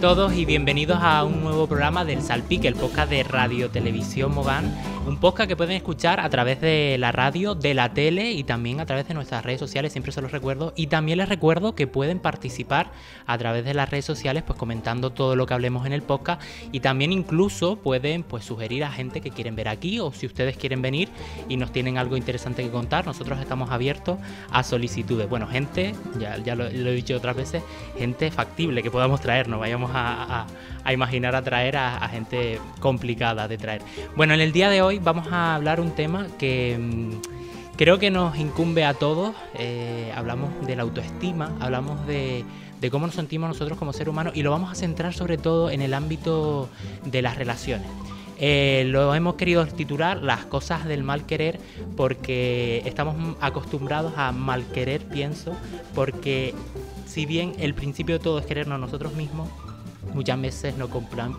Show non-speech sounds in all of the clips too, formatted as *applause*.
todos y bienvenidos a un nuevo programa del Salpique, el podcast de Radio Televisión Mogán. Un podcast que pueden escuchar a través de la radio, de la tele y también a través de nuestras redes sociales, siempre se los recuerdo. Y también les recuerdo que pueden participar a través de las redes sociales, pues comentando todo lo que hablemos en el podcast. Y también incluso pueden pues sugerir a gente que quieren ver aquí o si ustedes quieren venir y nos tienen algo interesante que contar, nosotros estamos abiertos a solicitudes. Bueno, gente, ya, lo, he dicho otras veces, gente factible que podamos traer, no vayamos a, imaginar a imaginar atraer a, gente complicada de traer. Bueno, en el día de hoy vamos a hablar un tema que mm, creo que nos incumbe a todos. Eh, hablamos de la autoestima, hablamos de, cómo nos sentimos nosotros como ser humano... y lo vamos a centrar sobre todo en el ámbito de las relaciones. Eh, lo hemos querido titular Las cosas del mal querer porque estamos acostumbrados a mal querer, pienso, porque si bien el principio de todo es querernos a nosotros mismos, muchas veces no,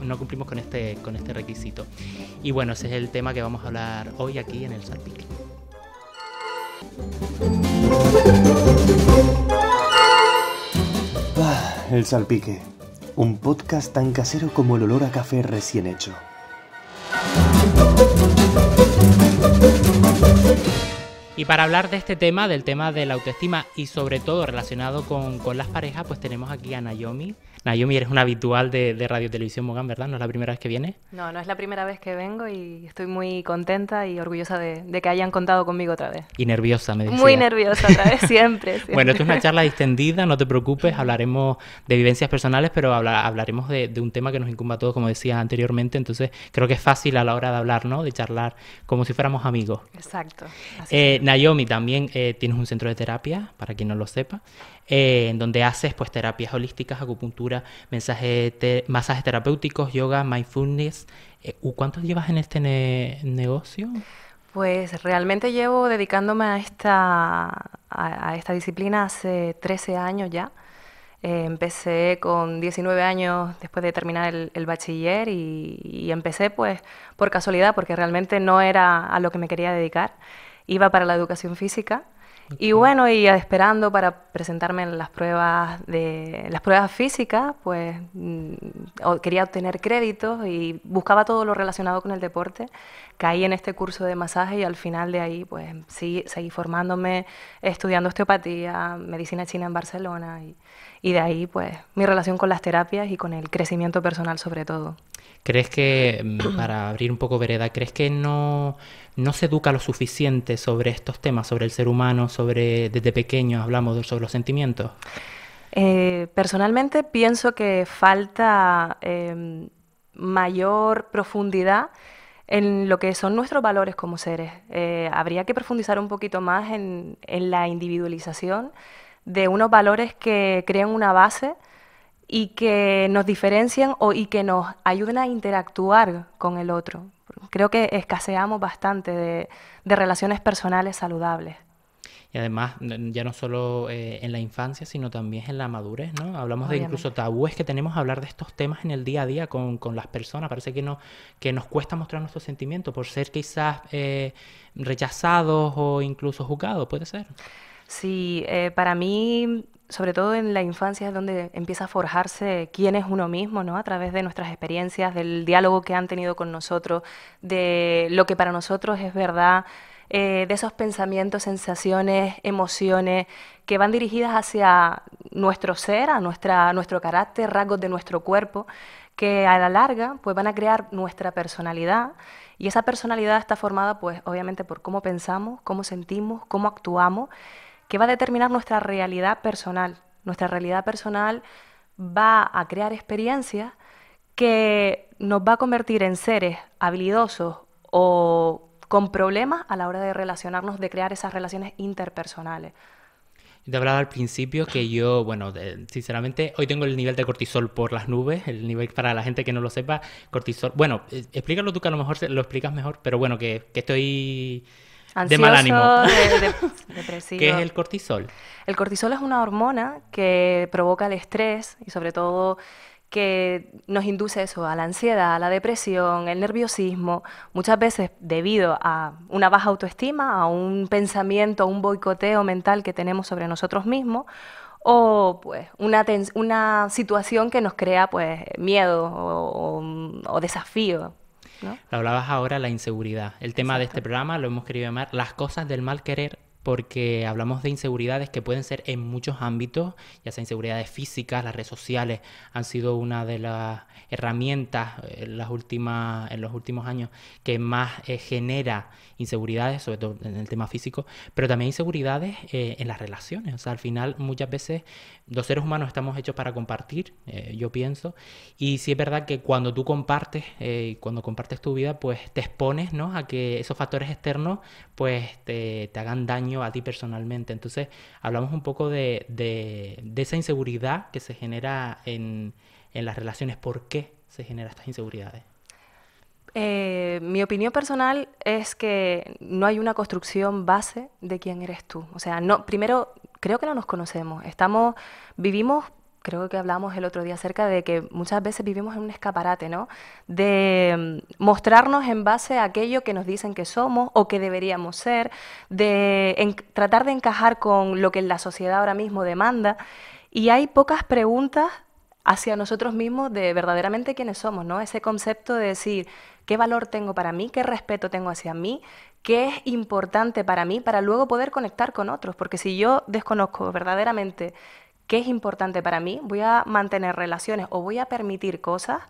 no cumplimos con este, con este requisito. Y bueno, ese es el tema que vamos a hablar hoy aquí en el Salpique. el Salpique, un podcast tan casero como el olor a café recién hecho. Y para hablar de este tema, del tema de la autoestima y sobre todo relacionado con, con las parejas, pues tenemos aquí a Naomi. Naomi, eres una habitual de, de, Radio Televisión Mogán, ¿verdad? ¿No es la primera vez que vienes? No, no es la primera vez que vengo y estoy muy contenta y orgullosa de, que hayan contado conmigo otra vez. Y nerviosa, me decía. Muy nerviosa otra vez, *laughs* siempre, bueno, esto es una charla distendida, no te preocupes, hablaremos de vivencias personales, pero hablaremos de, un tema que nos incumba a todos, como decía anteriormente, entonces creo que es fácil a la hora de hablar, ¿no? De charlar como si fuéramos amigos. Exacto. Eh, eh, Naomi también eh, tienes un centro de terapia, para quien no lo sepa, eh, en donde haces pues terapias holísticas, acupuntura, masajes terapéuticos, yoga, mindfulness. ¿Cuántos llevas en este negocio? Pues realmente llevo dedicándome a esta, a, esta disciplina hace 13 años ya. empecé con 19 años después de terminar el, bachiller y, y, empecé pues por casualidad porque realmente no era a lo que me quería dedicar iba para la educación física. Y bueno, y esperando para presentarme en las pruebas de las pruebas físicas, pues mm, quería obtener créditos y buscaba todo lo relacionado con el deporte. Caí en este curso de masaje y al final de ahí, pues sí, seguí formándome, estudiando osteopatía, medicina china en Barcelona y, y de ahí, pues mi relación con las terapias y con el crecimiento personal sobre todo. ¿Crees que, mm, *clears throat* para abrir un poco vereda, crees que no, se educa lo suficiente sobre estos temas, sobre el ser humano, sobre desde pequeños hablamos sobre los sentimientos? Eh, personalmente pienso que falta em, mayor profundidad en lo que son nuestros valores como seres. Eh, habría que profundizar un poquito más en, la individualización de unos valores que crean una base y que nos diferencian o, y que nos ayuden a interactuar con el otro. Creo que escaseamos bastante de, relaciones personales saludables. Y además, ya no solo eh, en la infancia, sino también en la madurez, ¿no? Hablamos de incluso tabúes que tenemos hablar de estos temas en el día a día con, las personas. Parece que, no, que nos cuesta mostrar nuestros sentimientos por ser quizás eh, rechazados o incluso juzgados, puede ser. Sí, eh, para mí sobre todo en la infancia es donde empieza a forjarse quién es uno mismo, ¿no? A través de nuestras experiencias, del diálogo que han tenido con nosotros, de lo que para nosotros es verdad, eh, de esos pensamientos, sensaciones, emociones que van dirigidas hacia nuestro ser, a nuestra, nuestro carácter, rasgos de nuestro cuerpo, que a la larga pues, van a crear nuestra personalidad y esa personalidad está formada pues obviamente por cómo pensamos, cómo sentimos, cómo actuamos que va a determinar nuestra realidad personal. Nuestra realidad personal va a crear experiencias que nos va a convertir en seres habilidosos o con problemas a la hora de relacionarnos, de crear esas relaciones interpersonales. Te hablaba al principio que yo, bueno, sinceramente, hoy tengo el nivel de cortisol por las nubes, el nivel para la gente que no lo sepa, cortisol. Bueno, eh, explícalo tú que a lo mejor lo explicas mejor, pero bueno, que estoy de mal ánimo. *laughs* ¿Qué es el cortisol? El cortisol es una hormona que provoca el estrés y sobre todo que nos induce eso, a la ansiedad, a la depresión, el nerviosismo, muchas veces debido a una baja autoestima, a un pensamiento, a un boicoteo mental que tenemos sobre nosotros mismos, o pues una, una situación que nos crea pues miedo o desafío, la Lo hablabas ahora, la inseguridad. El tema de este programa lo hemos querido llamar las cosas del mal querer porque hablamos de inseguridades que pueden ser en muchos ámbitos, ya sea inseguridades físicas, las redes sociales han sido una de las herramientas eh, en, las últimas, en los últimos años que más eh, genera inseguridades, sobre todo en el tema físico, pero también inseguridades eh, en las relaciones. O sea, al final muchas veces los seres humanos estamos hechos para compartir, yo pienso, y sí es verdad que cuando tú compartes, cuando compartes tu vida, pues te expones a que esos factores externos pues te hagan daño a ti personalmente. Entonces, hablamos un poco de, esa inseguridad que se genera en, las relaciones. ¿Por qué se generan estas inseguridades? Eh, mi opinión personal es que no hay una construcción base de quién eres tú. O sea, no, primero, creo que no nos conocemos. Estamos, vivimos creo que hablamos el otro día acerca de que muchas veces vivimos en un escaparate, ¿no? De mm, mostrarnos en base a aquello que nos dicen que somos o que deberíamos ser, de tratar de encajar con lo que la sociedad ahora mismo demanda. Y hay pocas preguntas hacia nosotros mismos de verdaderamente quiénes somos, ¿no? Ese concepto de decir qué valor tengo para mí, qué respeto tengo hacia mí, qué es importante para mí para luego poder conectar con otros, porque si yo desconozco verdaderamente qué es importante para mí, voy a mantener relaciones o voy a permitir cosas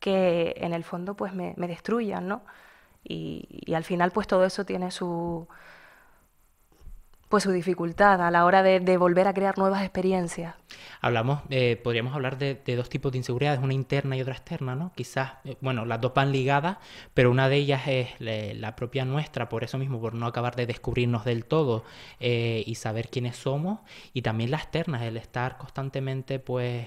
que en el fondo pues me, destruyan, ¿no? Y, y, al final pues todo eso tiene su, pues, su dificultad a la hora de, volver a crear nuevas experiencias. Hablamos, eh, podríamos hablar de, dos tipos de inseguridades, una interna y otra externa, ¿no? Quizás, eh, bueno, las dos van ligadas, pero una de ellas es la propia nuestra, por eso mismo, por no acabar de descubrirnos del todo eh, y saber quiénes somos, y también la externa, el estar constantemente, pues,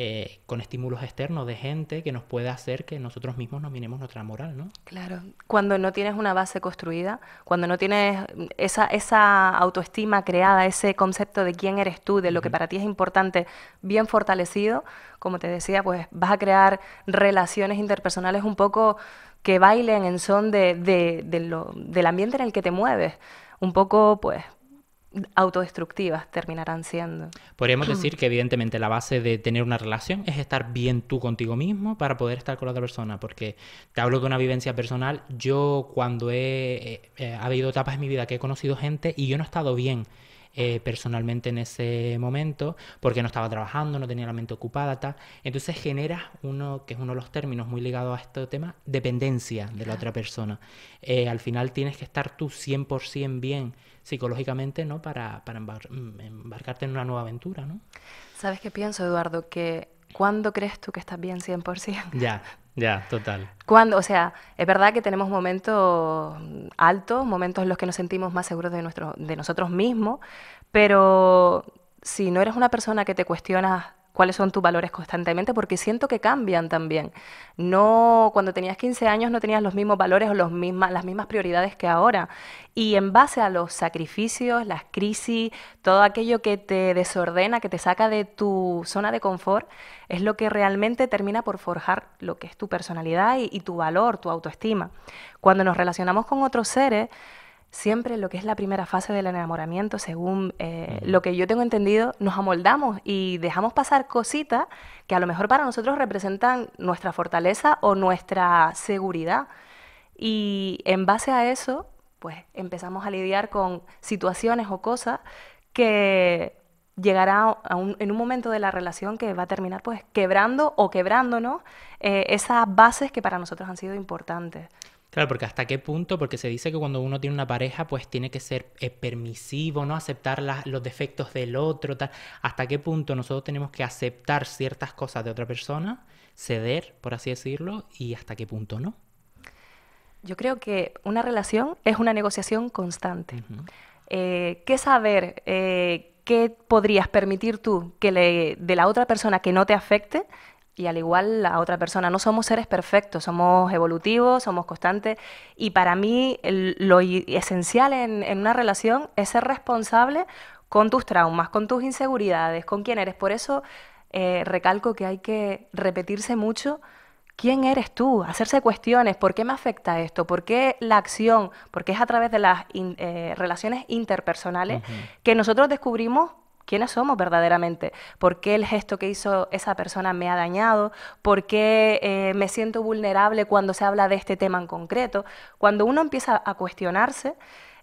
eh, con estímulos externos de gente que nos puede hacer que nosotros mismos nos minemos nuestra moral, ¿no? Claro, cuando no tienes una base construida, cuando no tienes esa, autoestima creada, ese concepto de quién eres tú, de lo que para ti es importante, bien fortalecido, como te decía, pues vas a crear relaciones interpersonales un poco que bailen en son del ambiente en el que te mueves, un poco pues autodestructivas terminarán siendo. Podríamos mm. decir que evidentemente la base de tener una relación es estar bien tú contigo mismo para poder estar con la otra persona, porque te hablo de una vivencia personal, yo cuando he, eh, eh, ha habido etapas en mi vida que he conocido gente y yo no he estado bien eh, personalmente en ese momento, porque no estaba trabajando, no tenía la mente ocupada, tal. Entonces generas uno, que es uno de los términos muy ligados a este tema, dependencia de la otra persona. al final tienes que estar tú 100% bien psicológicamente, ¿no? Para, mm, embarcarte en una nueva aventura, ¿no? ¿Sabes qué pienso, Eduardo? Que ¿cuándo crees tú que estás bien 100%? Ya, ya, total. ¿Cuándo? o sea, es verdad que tenemos momentos altos, momentos en los que nos sentimos más seguros de, nuestro, de nosotros mismos, pero si no eres una persona que te cuestiona cuáles son tus valores constantemente, porque siento que cambian también. No, cuando tenías 15 años no tenías los mismos valores o las mismas prioridades que ahora. Y en base a los sacrificios, las crisis, todo aquello que te desordena, que te saca de tu zona de confort, es lo que realmente termina por forjar lo que es tu personalidad y tu valor, tu autoestima. Cuando nos relacionamos con otros seres, siempre lo que es la primera fase del enamoramiento, según eh, lo que yo tengo entendido, nos amoldamos y dejamos pasar cositas que a lo mejor para nosotros representan nuestra fortaleza o nuestra seguridad. Y en base a eso, pues empezamos a lidiar con situaciones o cosas que llegará en un momento de la relación que va a terminar pues quebrando o quebrándonos eh, esas bases que para nosotros han sido importantes. Claro, porque hasta qué punto, porque se dice que cuando uno tiene una pareja, pues tiene que ser eh, permisivo, ¿no? Aceptar los defectos del otro, tal. ¿Hasta qué punto nosotros tenemos que aceptar ciertas cosas de otra persona, ceder, por así decirlo, y hasta qué punto no? Yo creo que una relación es una negociación constante. Eh, ¿Qué saber? Eh, ¿Qué podrías permitir tú que le, de la otra persona que no te afecte y al igual la otra persona. No somos seres perfectos, somos evolutivos, somos constantes. Y para mí lo esencial en, una relación es ser responsable con tus traumas, con tus inseguridades, con quién eres. Por eso eh, recalco que hay que repetirse mucho. ¿Quién eres tú? Hacerse cuestiones, ¿por qué me afecta esto? ¿Por qué la acción? Porque es a través de las eh, relaciones interpersonales que nosotros descubrimos quiénes somos verdaderamente, por qué el gesto que hizo esa persona me ha dañado, por qué eh, me siento vulnerable cuando se habla de este tema en concreto. Cuando uno empieza a cuestionarse,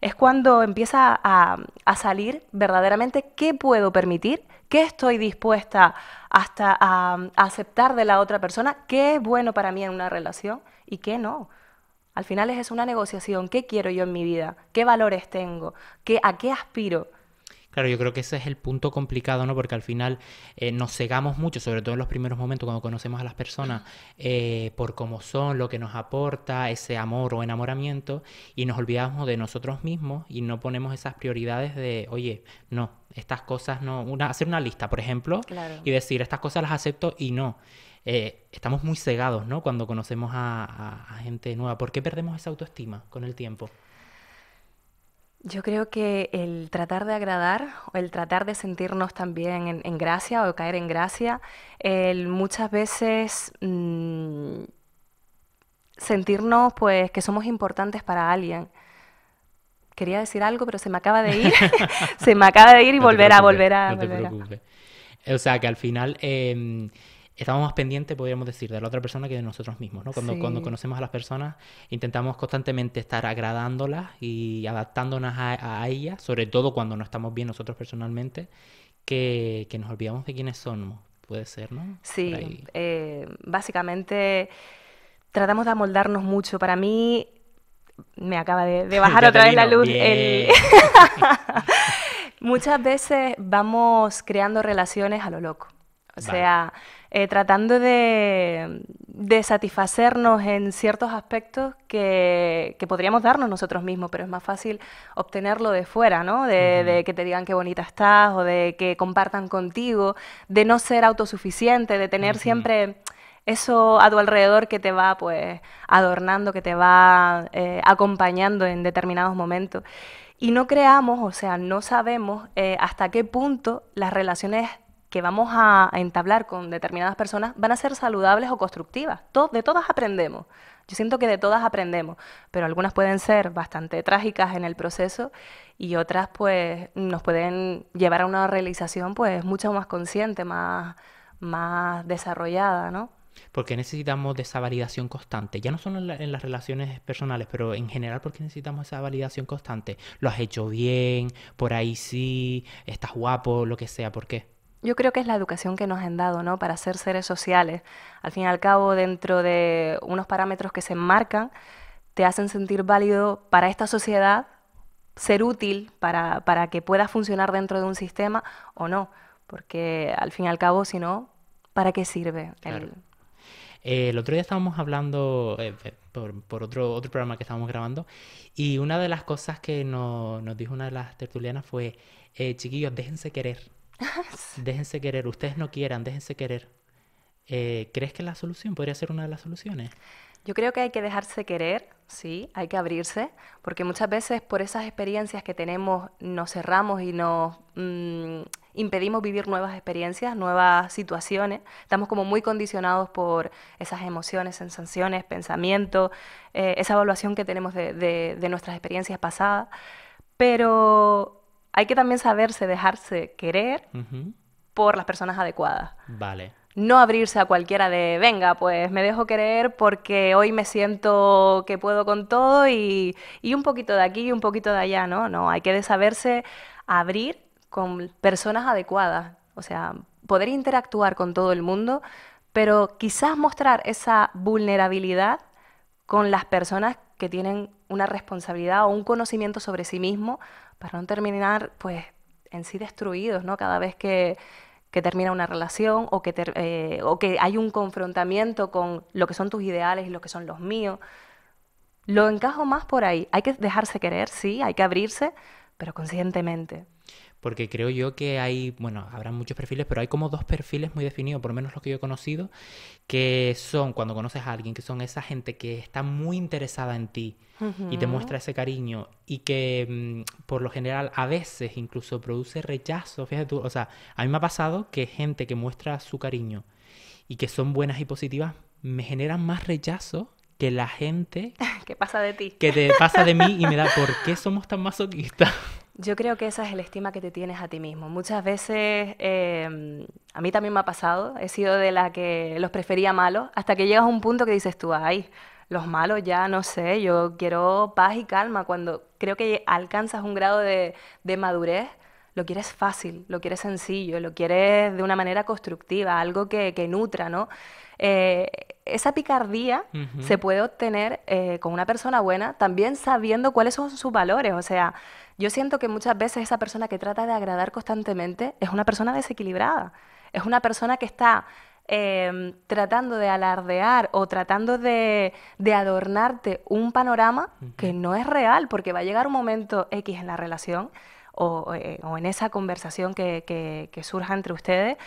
es cuando empieza a, salir verdaderamente qué puedo permitir, qué estoy dispuesta hasta a, aceptar de la otra persona, qué es bueno para mí en una relación y qué no. Al final es una negociación, ¿qué quiero yo en mi vida? ¿Qué valores tengo? ¿Qué, ¿A qué aspiro? Claro, yo creo que ese es el punto complicado, ¿no? Porque al final eh, nos cegamos mucho, sobre todo en los primeros momentos cuando conocemos a las personas, eh, por cómo son, lo que nos aporta, ese amor o enamoramiento, y nos olvidamos de nosotros mismos y no ponemos esas prioridades de, oye, no, estas cosas no. Una, hacer una lista, por ejemplo, y decir, estas cosas las acepto y no. Eh, estamos muy cegados, ¿no? Cuando conocemos a gente nueva. ¿Por qué perdemos esa autoestima con el tiempo? Yo creo que el tratar de agradar o el tratar de sentirnos también en, gracia o caer en gracia, el muchas veces mm, sentirnos pues que somos importantes para alguien. Quería decir algo, pero se me acaba de ir. *laughs* se me acaba de ir y volverá, volverá, volverá. No te preocupes. O sea, que al final em, estamos más pendientes, podríamos decir, de la otra persona que de nosotros mismos, ¿no? Cuando, cuando conocemos a las personas, intentamos constantemente estar agradándolas y adaptándonos a, a ellas, sobre todo cuando no estamos bien nosotros personalmente, que, nos olvidamos de quiénes somos, puede ser, ¿no? Sí, eh, básicamente tratamos de amoldarnos mucho. Para mí, me acaba de, *laughs* bajar otra vez la luz. El... *laughs* *laughs* Muchas veces vamos creando relaciones a lo loco. O sea, eh, tratando de, satisfacernos en ciertos aspectos que, podríamos darnos nosotros mismos, pero es más fácil obtenerlo de fuera, ¿no? De, que te digan qué bonita estás o de que compartan contigo, de no ser autosuficiente, de tener siempre eso a tu alrededor que te va pues adornando, que te va eh, acompañando en determinados momentos. Y no creamos, o sea, no sabemos eh, hasta qué punto las relaciones que vamos a, entablar con determinadas personas van a ser saludables o constructivas. de todas aprendemos. Yo siento que de todas aprendemos, pero algunas pueden ser bastante trágicas en el proceso y otras pues nos pueden llevar a una realización pues mucho más consciente, más, más desarrollada, ¿no? Porque necesitamos de esa validación constante, ya no solo en, las relaciones personales, pero en general porque necesitamos esa validación constante. Lo has hecho bien, por ahí sí, estás guapo, lo que sea, ¿por qué? yo creo que es la educación que nos han dado, ¿no? Para ser seres sociales. Al fin y al cabo, dentro de unos parámetros que se enmarcan, te hacen sentir válido para esta sociedad, ser útil para, que puedas funcionar dentro de un sistema o no. Porque al fin y al cabo, si no, ¿para qué sirve? El... Eh, otro día estábamos hablando eh, eh, por, otro, otro programa que estábamos grabando y una de las cosas que nos, dijo una de las tertulianas fue, chiquillos, déjense querer. *laughs* déjense querer, ustedes no quieran, déjense querer. Eh, ¿Crees que la solución podría ser una de las soluciones? Yo creo que hay que dejarse querer, sí, hay que abrirse, porque muchas veces por esas experiencias que tenemos nos cerramos y nos mm, impedimos vivir nuevas experiencias, nuevas situaciones. Estamos como muy condicionados por esas emociones, sensaciones, pensamientos, eh, esa evaluación que tenemos de nuestras experiencias pasadas. Pero hay que también saberse dejarse querer por las personas adecuadas. Vale. No abrirse a cualquiera de, venga, pues me dejo querer porque hoy me siento que puedo con todo y, y un poquito de aquí y un poquito de allá, ¿no? No, hay que saberse abrir con personas adecuadas. O sea, poder interactuar con todo el mundo, pero quizás mostrar esa vulnerabilidad con las personas que tienen una responsabilidad o un conocimiento sobre sí mismo para no terminar pues en sí destruidos, ¿no? Cada vez que, termina una relación o eh, o que hay un confrontamiento con lo que son tus ideales y lo que son los míos. Lo encajo más por ahí. Hay que dejarse querer, sí, hay que abrirse, pero conscientemente porque creo yo que hay, bueno, habrá muchos perfiles, pero hay como dos perfiles muy definidos, por lo menos los que yo he conocido, que son, cuando conoces a alguien, que son esa gente que está muy interesada en ti y te muestra ese cariño y que mm, por lo general a veces incluso produce rechazo, fíjate tú, o sea, a mí me ha pasado que gente que muestra su cariño y que son buenas y positivas, me generan más rechazo que la gente... *laughs* que pasa de ti. Que te pasa de mí y me da, ¿por qué somos tan masoquistas? Yo creo que esa es el estima que te tienes a ti mismo. Muchas veces, em, a mí también me ha pasado, he sido de la que los prefería malos, hasta que llegas a un punto que dices tú, ay, los malos ya no sé, yo quiero paz y calma. Cuando creo que alcanzas un grado de, madurez, lo quieres fácil, lo quieres sencillo, lo quieres de una manera constructiva, algo que, nutra, ¿no? Eh, esa picardía se puede obtener eh, con una persona buena, también sabiendo cuáles son sus valores, o sea, yo siento que muchas veces esa persona que trata de agradar constantemente es una persona desequilibrada, es una persona que está em, tratando de alardear o tratando de, adornarte un panorama que no es real, porque va a llegar un momento X en la relación o, eh, en esa conversación que, surja entre ustedes,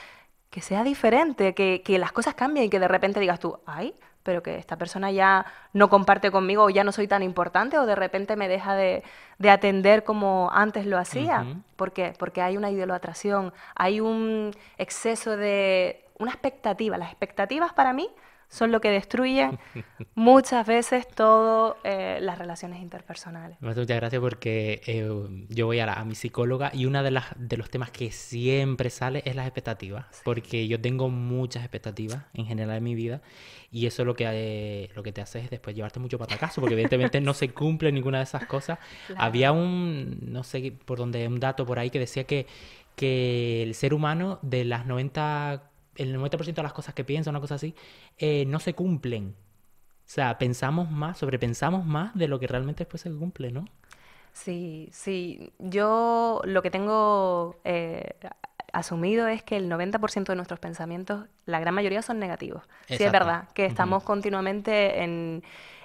que sea diferente, que, que las cosas cambien y que de repente digas tú, ay, pero que esta persona ya no comparte conmigo o ya no soy tan importante o de repente me deja de, atender como antes lo hacía. ¿Por qué? Porque hay una idolatración hay un exceso de una expectativa. Las expectativas para mí son lo que destruyen muchas veces todas eh, las relaciones interpersonales. Muchas gracias porque eh, yo voy a, mi psicóloga y uno de, las, de los temas que siempre sale es las expectativas, porque yo tengo muchas expectativas en general en mi vida y eso lo que, eh, lo que te hace es después llevarte mucho para patacazo, porque evidentemente no se cumple ninguna de esas cosas. Había un, no sé por dónde, un dato por ahí que decía que, que el ser humano de las 90 el 90% de las cosas que pienso, una cosa así, eh, no se cumplen. O sea, pensamos más, sobrepensamos más de lo que realmente después se cumple, ¿no? Sí, sí. Yo lo que tengo eh, asumido es que el 90% de nuestros pensamientos, la gran mayoría son negativos. Sí, es verdad, que estamos continuamente en,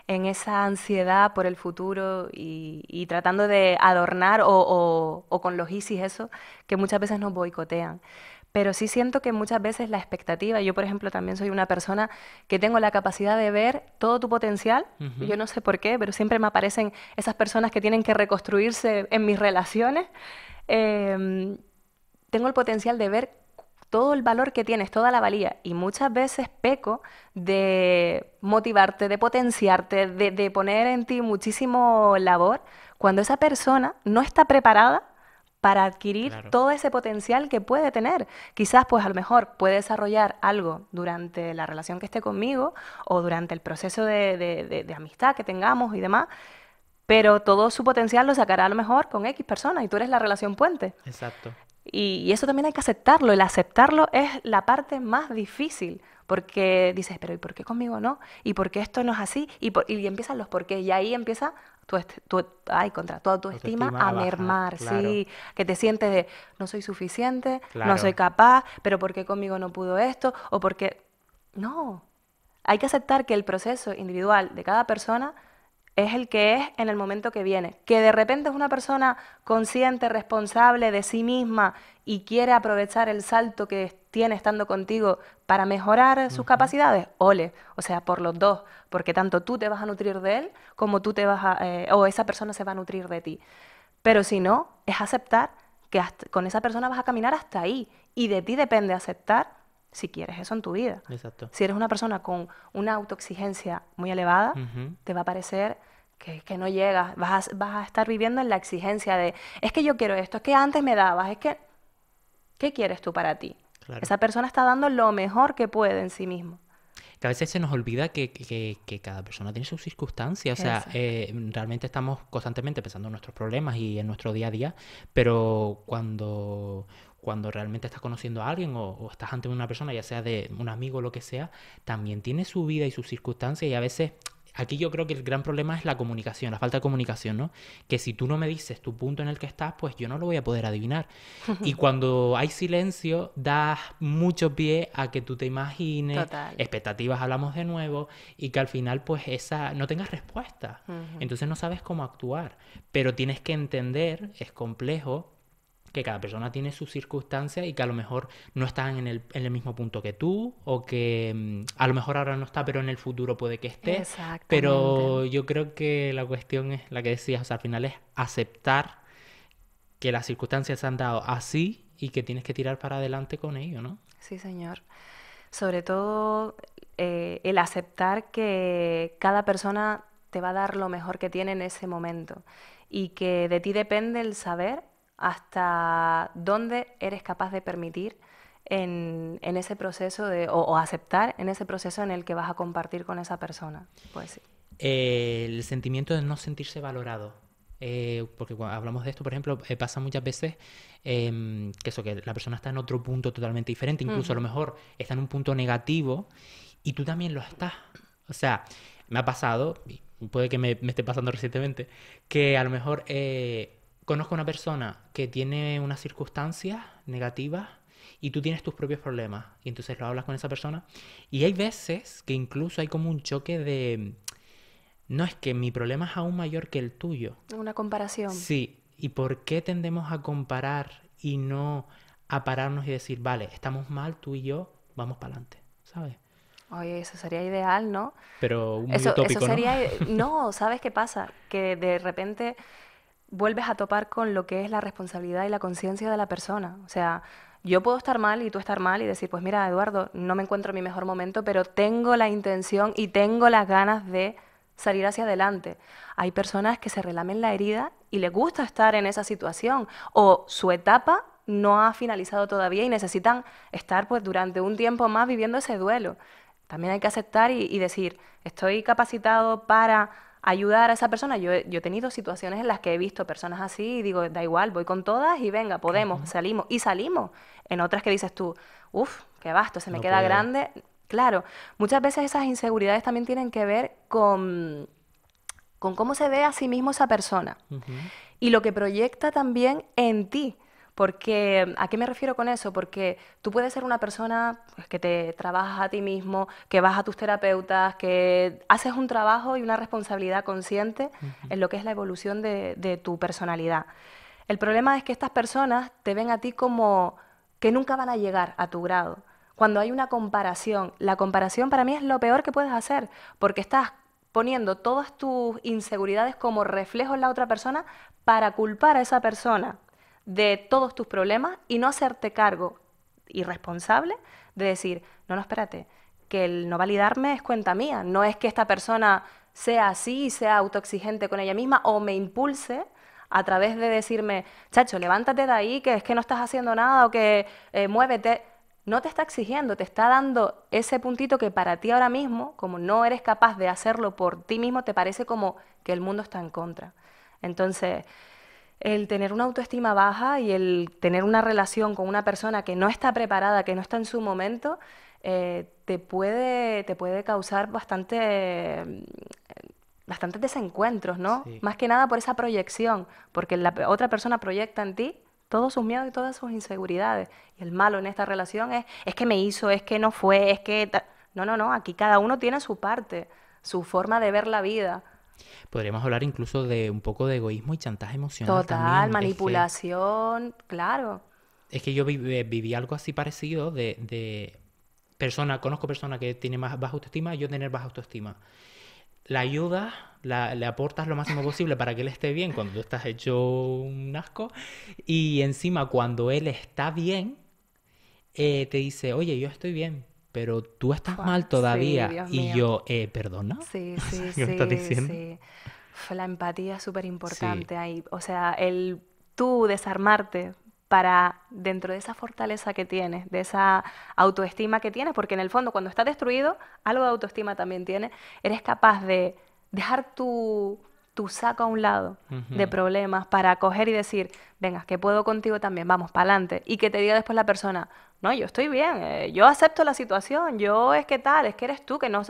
esa ansiedad por el futuro y, tratando de adornar o, o, o con los ISIS eso, que muchas veces nos boicotean pero sí siento que muchas veces la expectativa, yo por ejemplo también soy una persona que tengo la capacidad de ver todo tu potencial, yo no sé por qué, pero siempre me aparecen esas personas que tienen que reconstruirse en mis relaciones, em, tengo el potencial de ver todo el valor que tienes, toda la valía. Y muchas veces peco de motivarte, de potenciarte, de, de poner en ti muchísimo labor, cuando esa persona no está preparada para adquirir todo ese potencial que puede tener. Quizás, pues a lo mejor puede desarrollar algo durante la relación que esté conmigo o durante el proceso de, amistad que tengamos y demás, pero todo su potencial lo sacará a lo mejor con X persona y tú eres la relación puente. Exacto. Y, eso también hay que aceptarlo. El aceptarlo es la parte más difícil, porque dices, pero ¿y por qué conmigo no? ¿Y por qué esto no es así? Y, y empiezan los por qué. Y ahí empieza tu, tu, ay, contra tu autoestima estima a, mermar, sí, que te sientes de no soy suficiente, no soy capaz, pero ¿por qué conmigo no pudo esto? O porque... No, hay que aceptar que el proceso individual de cada persona es el que es en el momento que viene. Que de repente es una persona consciente, responsable de sí misma y quiere aprovechar el salto que tiene estando contigo para mejorar sus capacidades, ole, o sea, por los dos, porque tanto tú te vas a nutrir de él como tú te vas a, eh, o esa persona se va a nutrir de ti. Pero si no, es aceptar que con esa persona vas a caminar hasta ahí y de ti depende aceptar si quieres eso en tu vida. Si eres una persona con una autoexigencia muy elevada, te va a parecer que, que no llegas, vas a, vas a estar viviendo en la exigencia de, es que yo quiero esto, es que antes me dabas, es que, ¿qué quieres tú para ti? Esa persona está dando lo mejor que puede en sí mismo. Que a veces se nos olvida que, que, cada persona tiene sus circunstancias. O sea, eh, realmente estamos constantemente pensando en nuestros problemas y en nuestro día a día, pero cuando cuando realmente estás conociendo a alguien o, estás ante una persona, ya sea de un amigo o lo que sea, también tiene su vida y sus circunstancias y a veces... Aquí yo creo que el gran problema es la comunicación, la falta de comunicación, ¿no? Que si tú no me dices tu punto en el que estás, pues yo no lo voy a poder adivinar. *laughs* Y cuando hay silencio, das mucho pie a que tú te imagines, expectativas hablamos de nuevo, y que al final pues esa no tengas respuesta. Entonces no sabes cómo actuar, pero tienes que entender, es complejo, que cada persona tiene sus circunstancias y que a lo mejor no están en el, mismo punto que tú o que mm, a lo mejor ahora no está, pero en el futuro puede que esté. Pero yo creo que la cuestión es la que decías, o sea, al final es aceptar que las circunstancias se han dado así y que tienes que tirar para adelante con ello, ¿no? Sí, señor. Sobre todo eh, el aceptar que cada persona te va a dar lo mejor que tiene en ese momento y que de ti depende el saber hasta dónde eres capaz de permitir en, ese proceso de, o, aceptar en ese proceso en el que vas a compartir con esa persona. Pues sí. el sentimiento de no sentirse valorado. Eh, porque cuando hablamos de esto, por ejemplo, eh, pasa muchas veces em, que eso, que la persona está en otro punto totalmente diferente, incluso a lo mejor está en un punto negativo y tú también lo estás. O sea, me ha pasado, puede que me, me esté pasando recientemente, que a lo mejor eh, conozco a una persona que tiene unas circunstancias negativas y tú tienes tus propios problemas y entonces lo hablas con esa persona y hay veces que incluso hay como un choque de no es que mi problema es aún mayor que el tuyo. Una comparación. Sí, ¿y por qué tendemos a comparar y no a pararnos y decir, vale, estamos mal tú y yo, vamos para adelante, ¿sabes? Oye, eso sería ideal, ¿no? Pero eso, sería, *laughs* ¿no? ¿sabes qué pasa? Que de repente vuelves a topar con lo que es la responsabilidad y la conciencia de la persona. O sea, yo puedo estar mal y tú estar mal y decir, pues mira, Eduardo, no me encuentro en mi mejor momento, pero tengo la intención y tengo las ganas de salir hacia adelante. Hay personas que se relamen la herida y les gusta estar en esa situación o su etapa no ha finalizado todavía y necesitan estar pues durante un tiempo más viviendo ese duelo. También hay que aceptar y decir, estoy capacitado para ayudar a esa persona. Yo, yo he tenido situaciones en las que he visto personas así y digo, da igual, voy con todas y venga, podemos, salimos. Y salimos. En otras que dices tú, uff, qué basto, se me queda grande. Claro, muchas veces esas inseguridades también tienen que ver con, con cómo se ve a sí mismo esa persona. Y lo que proyecta también en ti. Porque, ¿a qué me refiero con eso? Porque tú puedes ser una persona pues, que te trabajas a ti mismo, que vas a tus terapeutas, que haces un trabajo y una responsabilidad consciente en lo que es la evolución de, de tu personalidad. El problema es que estas personas te ven a ti como que nunca van a llegar a tu grado. Cuando hay una comparación, la comparación para mí es lo peor que puedes hacer, porque estás poniendo todas tus inseguridades como reflejo en la otra persona para culpar a esa persona de todos tus problemas y no hacerte cargo irresponsable de decir, no, no, espérate, que el no validarme es cuenta mía, no es que esta persona sea así, sea autoexigente con ella misma o me impulse a través de decirme, chacho, levántate de ahí, que es que no estás haciendo nada o que eh, muévete. No te está exigiendo, te está dando ese puntito que para ti ahora mismo, como no eres capaz de hacerlo por ti mismo, te parece como que el mundo está en contra. Entonces, el tener una autoestima baja y el tener una relación con una persona que no está preparada, que no está en su momento, eh, te, puede, te puede causar bastante mm, bastantes desencuentros, ¿no? Más que nada por esa proyección, porque la otra persona proyecta en ti todos sus miedos y todas sus inseguridades. Y el malo en esta relación es, es que me hizo, es que no fue, es que... No, no, no, aquí cada uno tiene su parte, su forma de ver la vida, Podríamos hablar incluso de un poco de egoísmo y chantaje emocional. Total, manipulación, claro. Es que yo eh, viví, algo así parecido de, de persona, conozco personas que tienen más baja autoestima, yo tener baja autoestima. La ayuda le aportas lo máximo posible para que él esté bien cuando tú estás hecho un asco. Y encima, cuando él está bien, eh, te dice, oye, yo estoy bien, pero tú estás mal todavía. y yo, eh, perdona. Sí, *laughs* sí, sí, estás diciendo? La empatía es súper importante ahí. O sea, el tú desarmarte para dentro de esa fortaleza que tienes, de esa autoestima que tienes, porque en el fondo cuando estás destruido, algo de autoestima también tiene, eres capaz de dejar tu tú saca a un lado de problemas para coger y decir, venga, que puedo contigo también, vamos, para adelante. Y que te diga después la persona, no, yo estoy bien, eh, yo acepto la situación, yo es que tal, es que eres tú que no...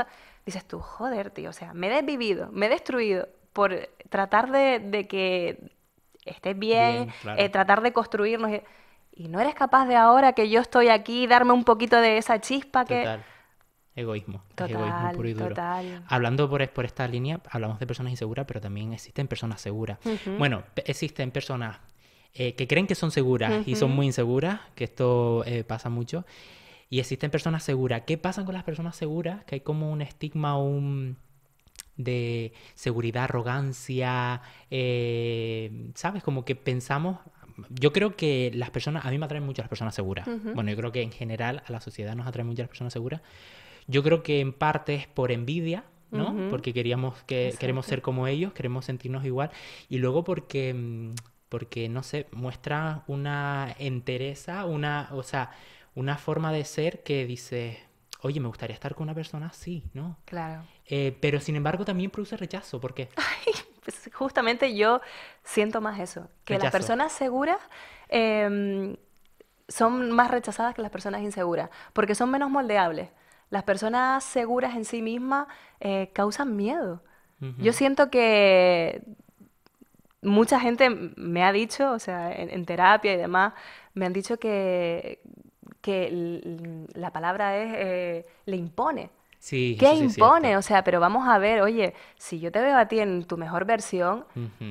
Dices tú, joder, tío, o sea, me he desvivido, me he destruido por tratar de, que estés bien, eh, tratar de construirnos. Y, no eres capaz de ahora que yo estoy aquí, darme un poquito de esa chispa que... Egoísmo. egoísmo puro y duro. Hablando por, por, esta línea, hablamos de personas inseguras, pero también existen personas seguras. Bueno, existen personas eh, que creen que son seguras y son muy inseguras, que esto eh, pasa mucho. Y existen personas seguras. ¿Qué pasa con las personas seguras? Que hay como un estigma un de seguridad, arrogancia, eh, ¿sabes? Como que pensamos, yo creo que las personas, a mí me atraen mucho las personas seguras. Bueno, yo creo que en general a la sociedad nos atraen mucho las personas seguras, yo creo que en parte es por envidia, ¿no? Porque queríamos que, queremos ser como ellos, queremos sentirnos igual. Y luego porque, mm, porque no sé, muestra una entereza, una, o sea, una forma de ser que dice, oye, me gustaría estar con una persona así, ¿no? Claro. Eh, pero sin embargo también produce rechazo, ¿por qué? *laughs* Pues justamente yo siento más eso, que las personas seguras... Em, son más rechazadas que las personas inseguras, porque son menos moldeables. Las personas seguras en sí mismas eh, causan miedo. Yo siento que mucha gente me ha dicho, o sea, en, terapia y demás, me han dicho que, que la palabra es, eh, le impone. Sí, ¿Qué impone? o sea, pero vamos a ver, oye, si yo te veo a ti en tu mejor versión,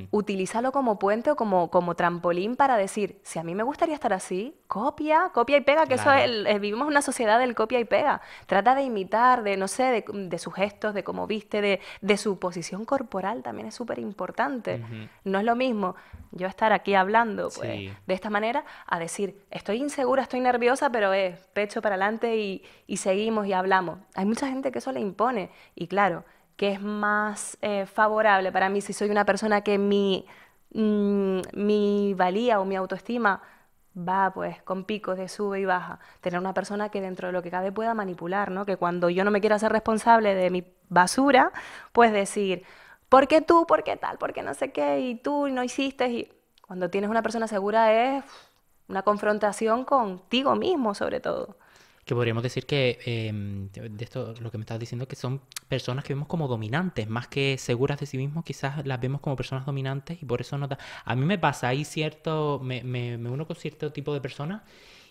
utilízalo como puente o como, como trampolín para decir, si a mí me gustaría estar así, copia, copia y pega, que eso es, el, eh, vivimos una sociedad del copia y pega. Trata de imitar, de, no sé, de, sus gestos, de cómo viste, de, su posición corporal también es súper importante. No es lo mismo yo estar aquí hablando pues, de esta manera a decir, estoy insegura, estoy nerviosa, pero es eh, pecho para adelante y, y seguimos y hablamos. Hay mucha gente que eso le impone. Y claro, que es más eh, favorable para mí si soy una persona que mi, mm, mi valía o mi autoestima va pues con picos de sube y baja, tener una persona que dentro de lo que cabe pueda manipular, Que cuando yo no me quiera ser responsable de mi basura, pues decir, ¿por qué tú? ¿Por qué tal? ¿Por qué no sé qué? Y tú no hiciste. Y cuando tienes una persona segura es una confrontación contigo mismo sobre todo que podríamos decir que, em, de esto lo que me estás diciendo, que son personas que vemos como dominantes, más que seguras de sí mismos, quizás las vemos como personas dominantes y por eso no A mí me pasa, hay cierto, me, uno con cierto tipo de personas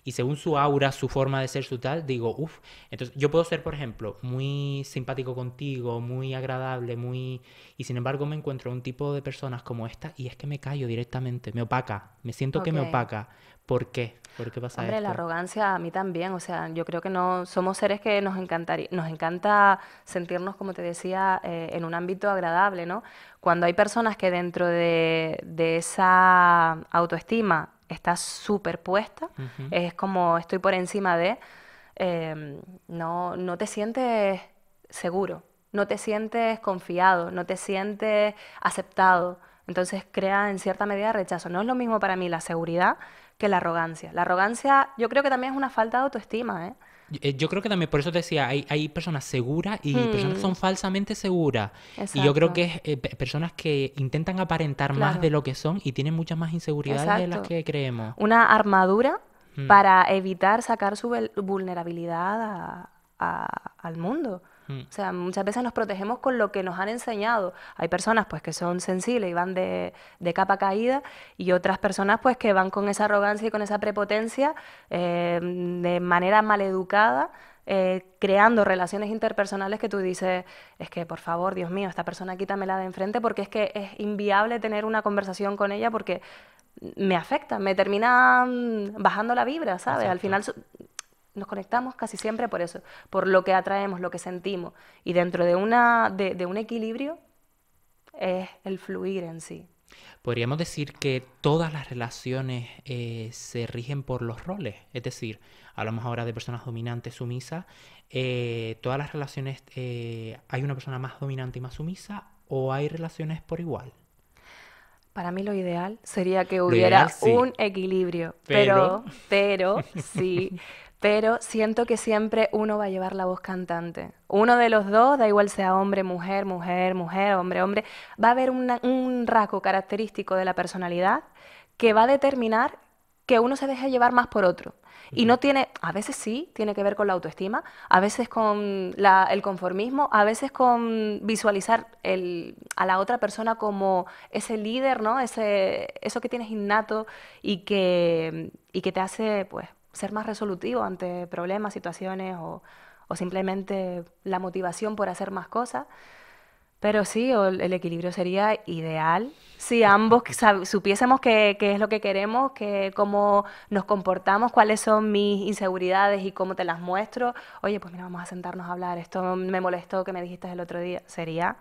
y según su aura, su forma de ser, su tal, digo, uff, entonces yo puedo ser, por ejemplo, muy simpático contigo, muy agradable, muy... Y sin embargo me encuentro un tipo de personas como esta y es que me callo directamente, me opaca, me siento que me opaca, ¿Por qué? ¿Por qué pasa Hombre, la arrogancia a mí también, o sea, yo creo que no somos seres que nos encantaría, nos encanta sentirnos, como te decía, eh, en un ámbito agradable, ¿no? Cuando hay personas que dentro de, esa autoestima está superpuesta, es como estoy por encima de, em, no, no te sientes seguro, no te sientes confiado, no te sientes aceptado. Entonces crea en cierta medida rechazo. No es lo mismo para mí la seguridad que la arrogancia. La arrogancia yo creo que también es una falta de autoestima, ¿eh? Yo eh, creo que también, por eso te decía, hay, personas seguras y hmm. personas que son falsamente seguras. Y yo creo que es eh, personas que intentan aparentar más de lo que son y tienen muchas más inseguridades de las que creemos. Una armadura hmm. para evitar sacar su vulnerabilidad al mundo. Mm. O sea, muchas veces nos protegemos con lo que nos han enseñado. Hay personas pues que son sensibles y van de, capa caída y otras personas pues que van con esa arrogancia y con esa prepotencia eh, de manera maleducada eh, creando relaciones interpersonales que tú dices, es que por favor, Dios mío, esta persona quítamela de enfrente porque es que es inviable tener una conversación con ella porque me afecta, me termina mm, bajando la vibra, ¿sabes? Al final nos conectamos casi siempre por eso, por lo que atraemos, lo que sentimos. Y dentro de, una, de, un equilibrio es el fluir en sí. Podríamos decir que todas las relaciones eh, se rigen por los roles, es decir, hablamos ahora de personas dominantes, sumisas, eh, todas las relaciones, eh, ¿hay una persona más dominante y más sumisa o hay relaciones por igual? Para mí lo ideal sería que hubiera un equilibrio, pero, pero sí, *laughs* pero siento que siempre uno va a llevar la voz cantante. Uno de los dos, da igual sea hombre, mujer, mujer, mujer, hombre, hombre, va a haber un rasgo característico de la personalidad que va a determinar que uno se deje llevar más por otro. Y no tiene, a veces sí, tiene que ver con la autoestima, a veces con el conformismo, a veces con visualizar a la otra persona como ese líder, ¿no? eso que tienes innato y que, y que te hace, pues, ser más resolutivo ante problemas, situaciones o, simplemente la motivación por hacer más cosas. Pero sí, el equilibrio sería ideal si ambos supiésemos qué, es lo que queremos, cómo nos comportamos, cuáles son mis inseguridades y cómo te las muestro. Oye, pues mira, vamos a sentarnos a hablar, esto me molestó que me dijiste el otro día. Sería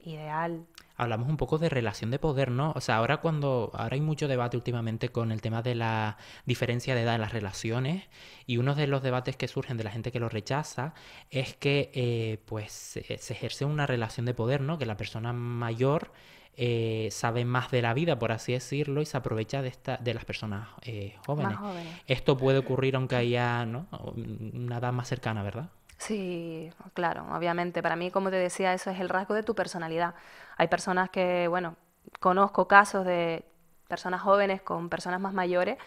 ideal hablamos un poco de relación de poder, ¿no? O sea, ahora cuando ahora hay mucho debate últimamente con el tema de la diferencia de edad en las relaciones y uno de los debates que surgen de la gente que lo rechaza es que eh, pues se ejerce una relación de poder, ¿no? Que la persona mayor eh, sabe más de la vida, por así decirlo, y se aprovecha de, esta, de las personas eh, jóvenes. Esto puede ocurrir aunque haya ¿no? una edad más cercana, ¿verdad? Sí, claro, obviamente. Para mí, como te decía, eso es el rasgo de tu personalidad. Hay personas que, bueno, conozco casos de personas jóvenes con personas más mayores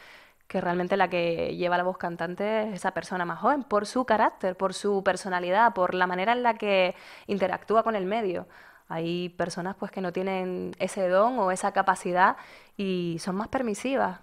que realmente la que lleva la voz cantante es esa persona más joven, por su carácter, por su personalidad, por la manera en la que interactúa con el medio. Hay personas pues que no tienen ese don o esa capacidad y son más permisivas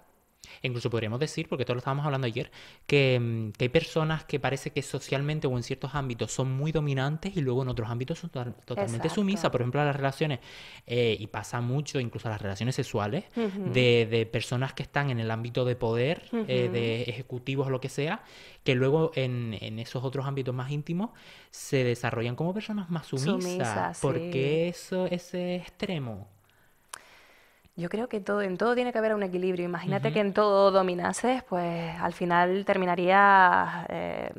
incluso podríamos decir, porque todo lo estábamos hablando ayer, mm, que, hay personas que parece que socialmente o en ciertos ámbitos son muy dominantes y luego en otros ámbitos son totalmente sumisas. Por ejemplo, a las relaciones, eh, y pasa mucho incluso a las relaciones sexuales, de, personas que están en el ámbito de poder, eh, de ejecutivos o lo que sea, que luego en, esos otros ámbitos más íntimos se desarrollan como personas más sumisas. porque eso, ese extremo yo creo que todo, en todo tiene que haber un equilibrio. Imagínate que en todo dominases, pues al final terminarías, eh,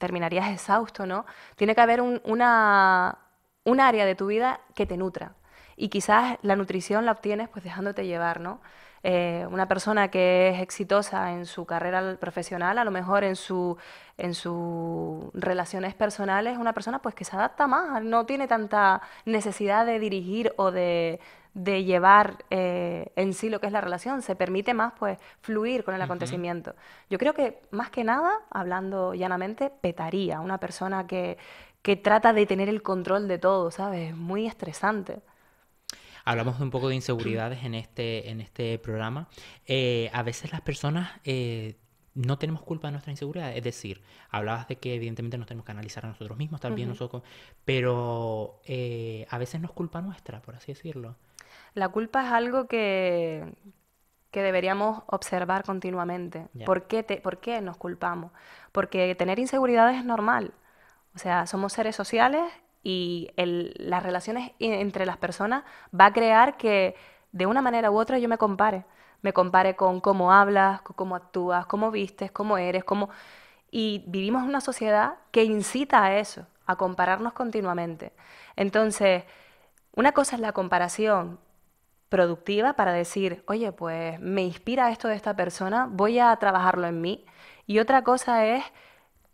terminarías exhausto, ¿no? Tiene que haber un, una, un área de tu vida que te nutra. Y quizás la nutrición la obtienes pues dejándote llevar, ¿no? Eh, una persona que es exitosa en su carrera profesional, a lo mejor en sus relaciones personales, una persona pues que se adapta más, no tiene tanta necesidad de dirigir o de, llevar eh, en sí lo que es la relación, se permite más pues fluir con el acontecimiento. Yo creo que más que nada, hablando llanamente, petaría una persona que, que trata de tener el control de todo, ¿sabes? Es muy estresante. Hablamos un poco de inseguridades en este, en este programa. Eh, a veces las personas eh, no tenemos culpa de nuestra inseguridad. Es decir, hablabas de que evidentemente nos tenemos que analizar a nosotros mismos, también nosotros, pero eh, a veces no es culpa nuestra, por así decirlo. La culpa es algo que, que deberíamos observar continuamente. ¿Por, qué te, ¿Por qué nos culpamos? Porque tener inseguridades es normal. O sea, somos seres sociales y las relaciones entre las personas va a crear que de una manera u otra yo me compare. Me compare con cómo hablas, con cómo actúas, cómo vistes, cómo eres, cómo... Y vivimos en una sociedad que incita a eso, a compararnos continuamente. Entonces, una cosa es la comparación productiva para decir, oye, pues me inspira esto de esta persona, voy a trabajarlo en mí. Y otra cosa es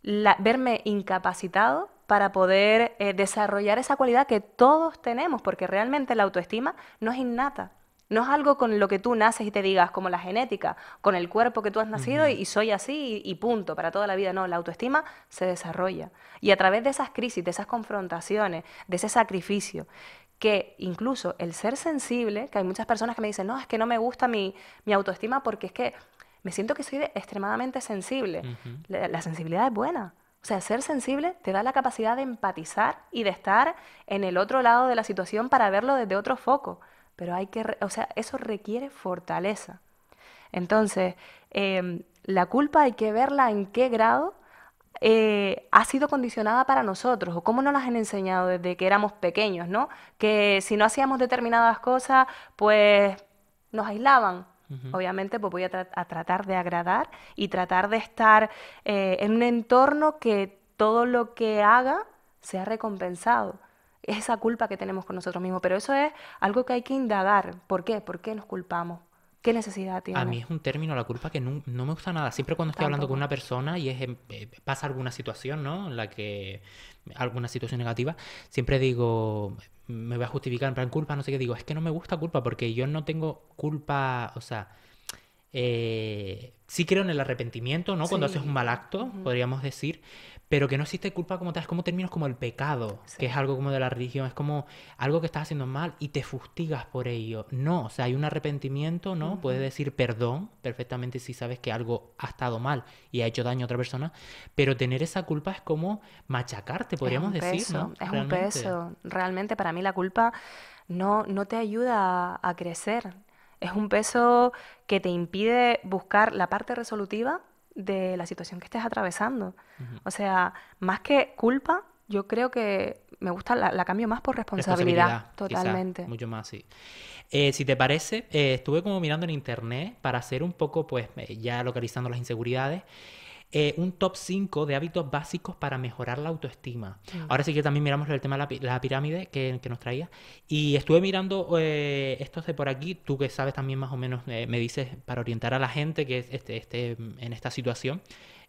verme incapacitado para poder eh, desarrollar esa cualidad que todos tenemos, porque realmente la autoestima no es innata. No es algo con lo que tú naces y te digas, como la genética, con el cuerpo que tú has nacido y, soy así y, punto, para toda la vida. No, la autoestima se desarrolla. Y a través de esas crisis, de esas confrontaciones, de ese sacrificio, que incluso el ser sensible, que hay muchas personas que me dicen, no, es que no me gusta mi, mi autoestima porque es que me siento que soy extremadamente sensible. la sensibilidad es buena. O sea, ser sensible te da la capacidad de empatizar y de estar en el otro lado de la situación para verlo desde otro foco. Pero hay que, o sea, eso requiere fortaleza. Entonces, em, la culpa hay que verla en qué grado eh, ha sido condicionada para nosotros o cómo nos las han enseñado desde que éramos pequeños, ¿no? Que si no hacíamos determinadas cosas, pues nos aislaban, Obviamente, pues voy a, tratar de agradar y tratar de estar eh, en un entorno que todo lo que haga sea recompensado. esa culpa que tenemos con nosotros mismos, pero eso es algo que hay que indagar. ¿Por qué? ¿Por qué nos culpamos? ¿Qué necesidad tiene? A mí es un término, la culpa, que no, me gusta nada. Siempre cuando estoy hablando con una persona y es, em, eh, pasa alguna situación, ¿no? En la que. alguna situación negativa, siempre digo. me voy a justificar en plan culpa, no sé qué. Digo, es que no me gusta culpa porque yo no tengo culpa, o sea. Eh, sí creo en el arrepentimiento, ¿no? Cuando haces un mal acto, podríamos decir, pero que no existe culpa como tal, es como términos como el pecado, que es algo como de la religión, es como algo que estás haciendo mal y te fustigas por ello. No, o sea, hay un arrepentimiento, ¿no? Puedes decir perdón perfectamente si sabes que algo ha estado mal y ha hecho daño a otra persona, pero tener esa culpa es como machacarte, podríamos decir, peso, Es un peso. Realmente para mí la culpa no, no te ayuda a crecer. Es un peso que te impide buscar la parte resolutiva de la situación que estés atravesando. O sea, más que culpa, yo creo que me gusta, la, cambio más por responsabilidad. totalmente. mucho más, sí. Eh, si te parece, eh, estuve como mirando en internet para hacer un poco, pues, eh, ya localizando las inseguridades. Eh, un top 5 de hábitos básicos para mejorar la autoestima. Mm. Ahora sí que también miramos el tema de la, pirámide que, nos traía. Y estuve mirando esto eh, estos de por aquí, tú que sabes también más o menos, eh, me dices, para orientar a la gente que esté este, en esta situación.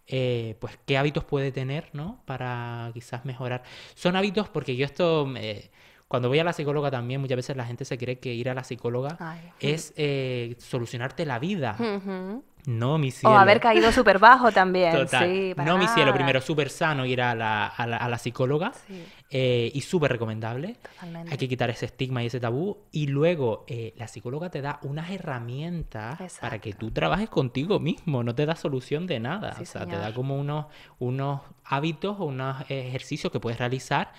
pues qué hábitos puede tener, ¿no? Para quizás mejorar. Son hábitos porque yo esto, cuando voy a la psicóloga también, muchas veces la gente se cree que ir a la psicóloga es solucionarte la vida. No, mi cielo. O haber caído súper bajo también. no, mi cielo. Primero, súper sano ir a la, a la, psicóloga eh, y súper recomendable. Hay que quitar ese estigma y ese tabú. Y luego, eh, la psicóloga te da unas herramientas para que tú trabajes contigo mismo. No te da solución de nada. o sea, te da como unos, unos hábitos o unos ejercicios que puedes realizar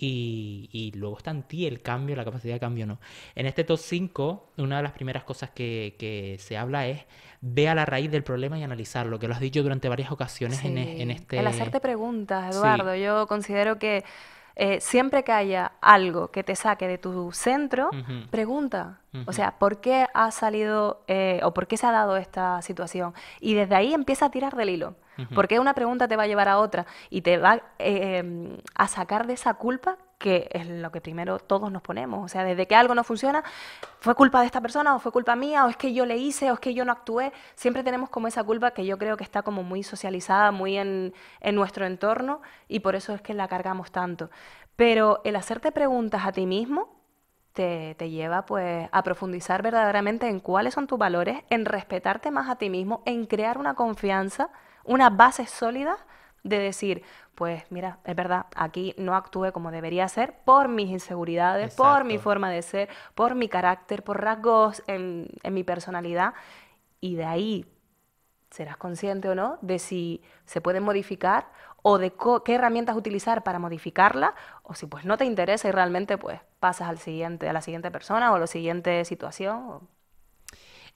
y, luego está en ti el cambio, la capacidad de cambio no. En este top 5, una de las primeras cosas que, se habla es ve a la raíz del problema y analizarlo, que lo has dicho durante varias ocasiones en, en, este... El hacerte preguntas, Eduardo. Yo considero que eh, siempre que haya algo que te saque de tu centro, pregunta. O sea, ¿por qué ha salido eh, o por qué se ha dado esta situación? Y desde ahí empieza a tirar del hilo. Porque una pregunta te va a llevar a otra y te va eh, em, a sacar de esa culpa que es lo que primero todos nos ponemos. O sea, desde que algo no funciona, fue culpa de esta persona o fue culpa mía o es que yo le hice o es que yo no actué. Siempre tenemos como esa culpa que yo creo que está como muy socializada, muy en, nuestro entorno y por eso es que la cargamos tanto. Pero el hacerte preguntas a ti mismo te, te, lleva pues a profundizar verdaderamente en cuáles son tus valores, en respetarte más a ti mismo, en crear una confianza, una base sólida de decir, pues mira, es verdad, aquí no actúe como debería ser por mis inseguridades, por mi forma de ser, por mi carácter, por rasgos en, mi personalidad. Y de ahí serás consciente o no de si se puede modificar o de qué herramientas utilizar para modificarla o si pues no te interesa y realmente pues pasas al siguiente a la siguiente persona o la siguiente situación.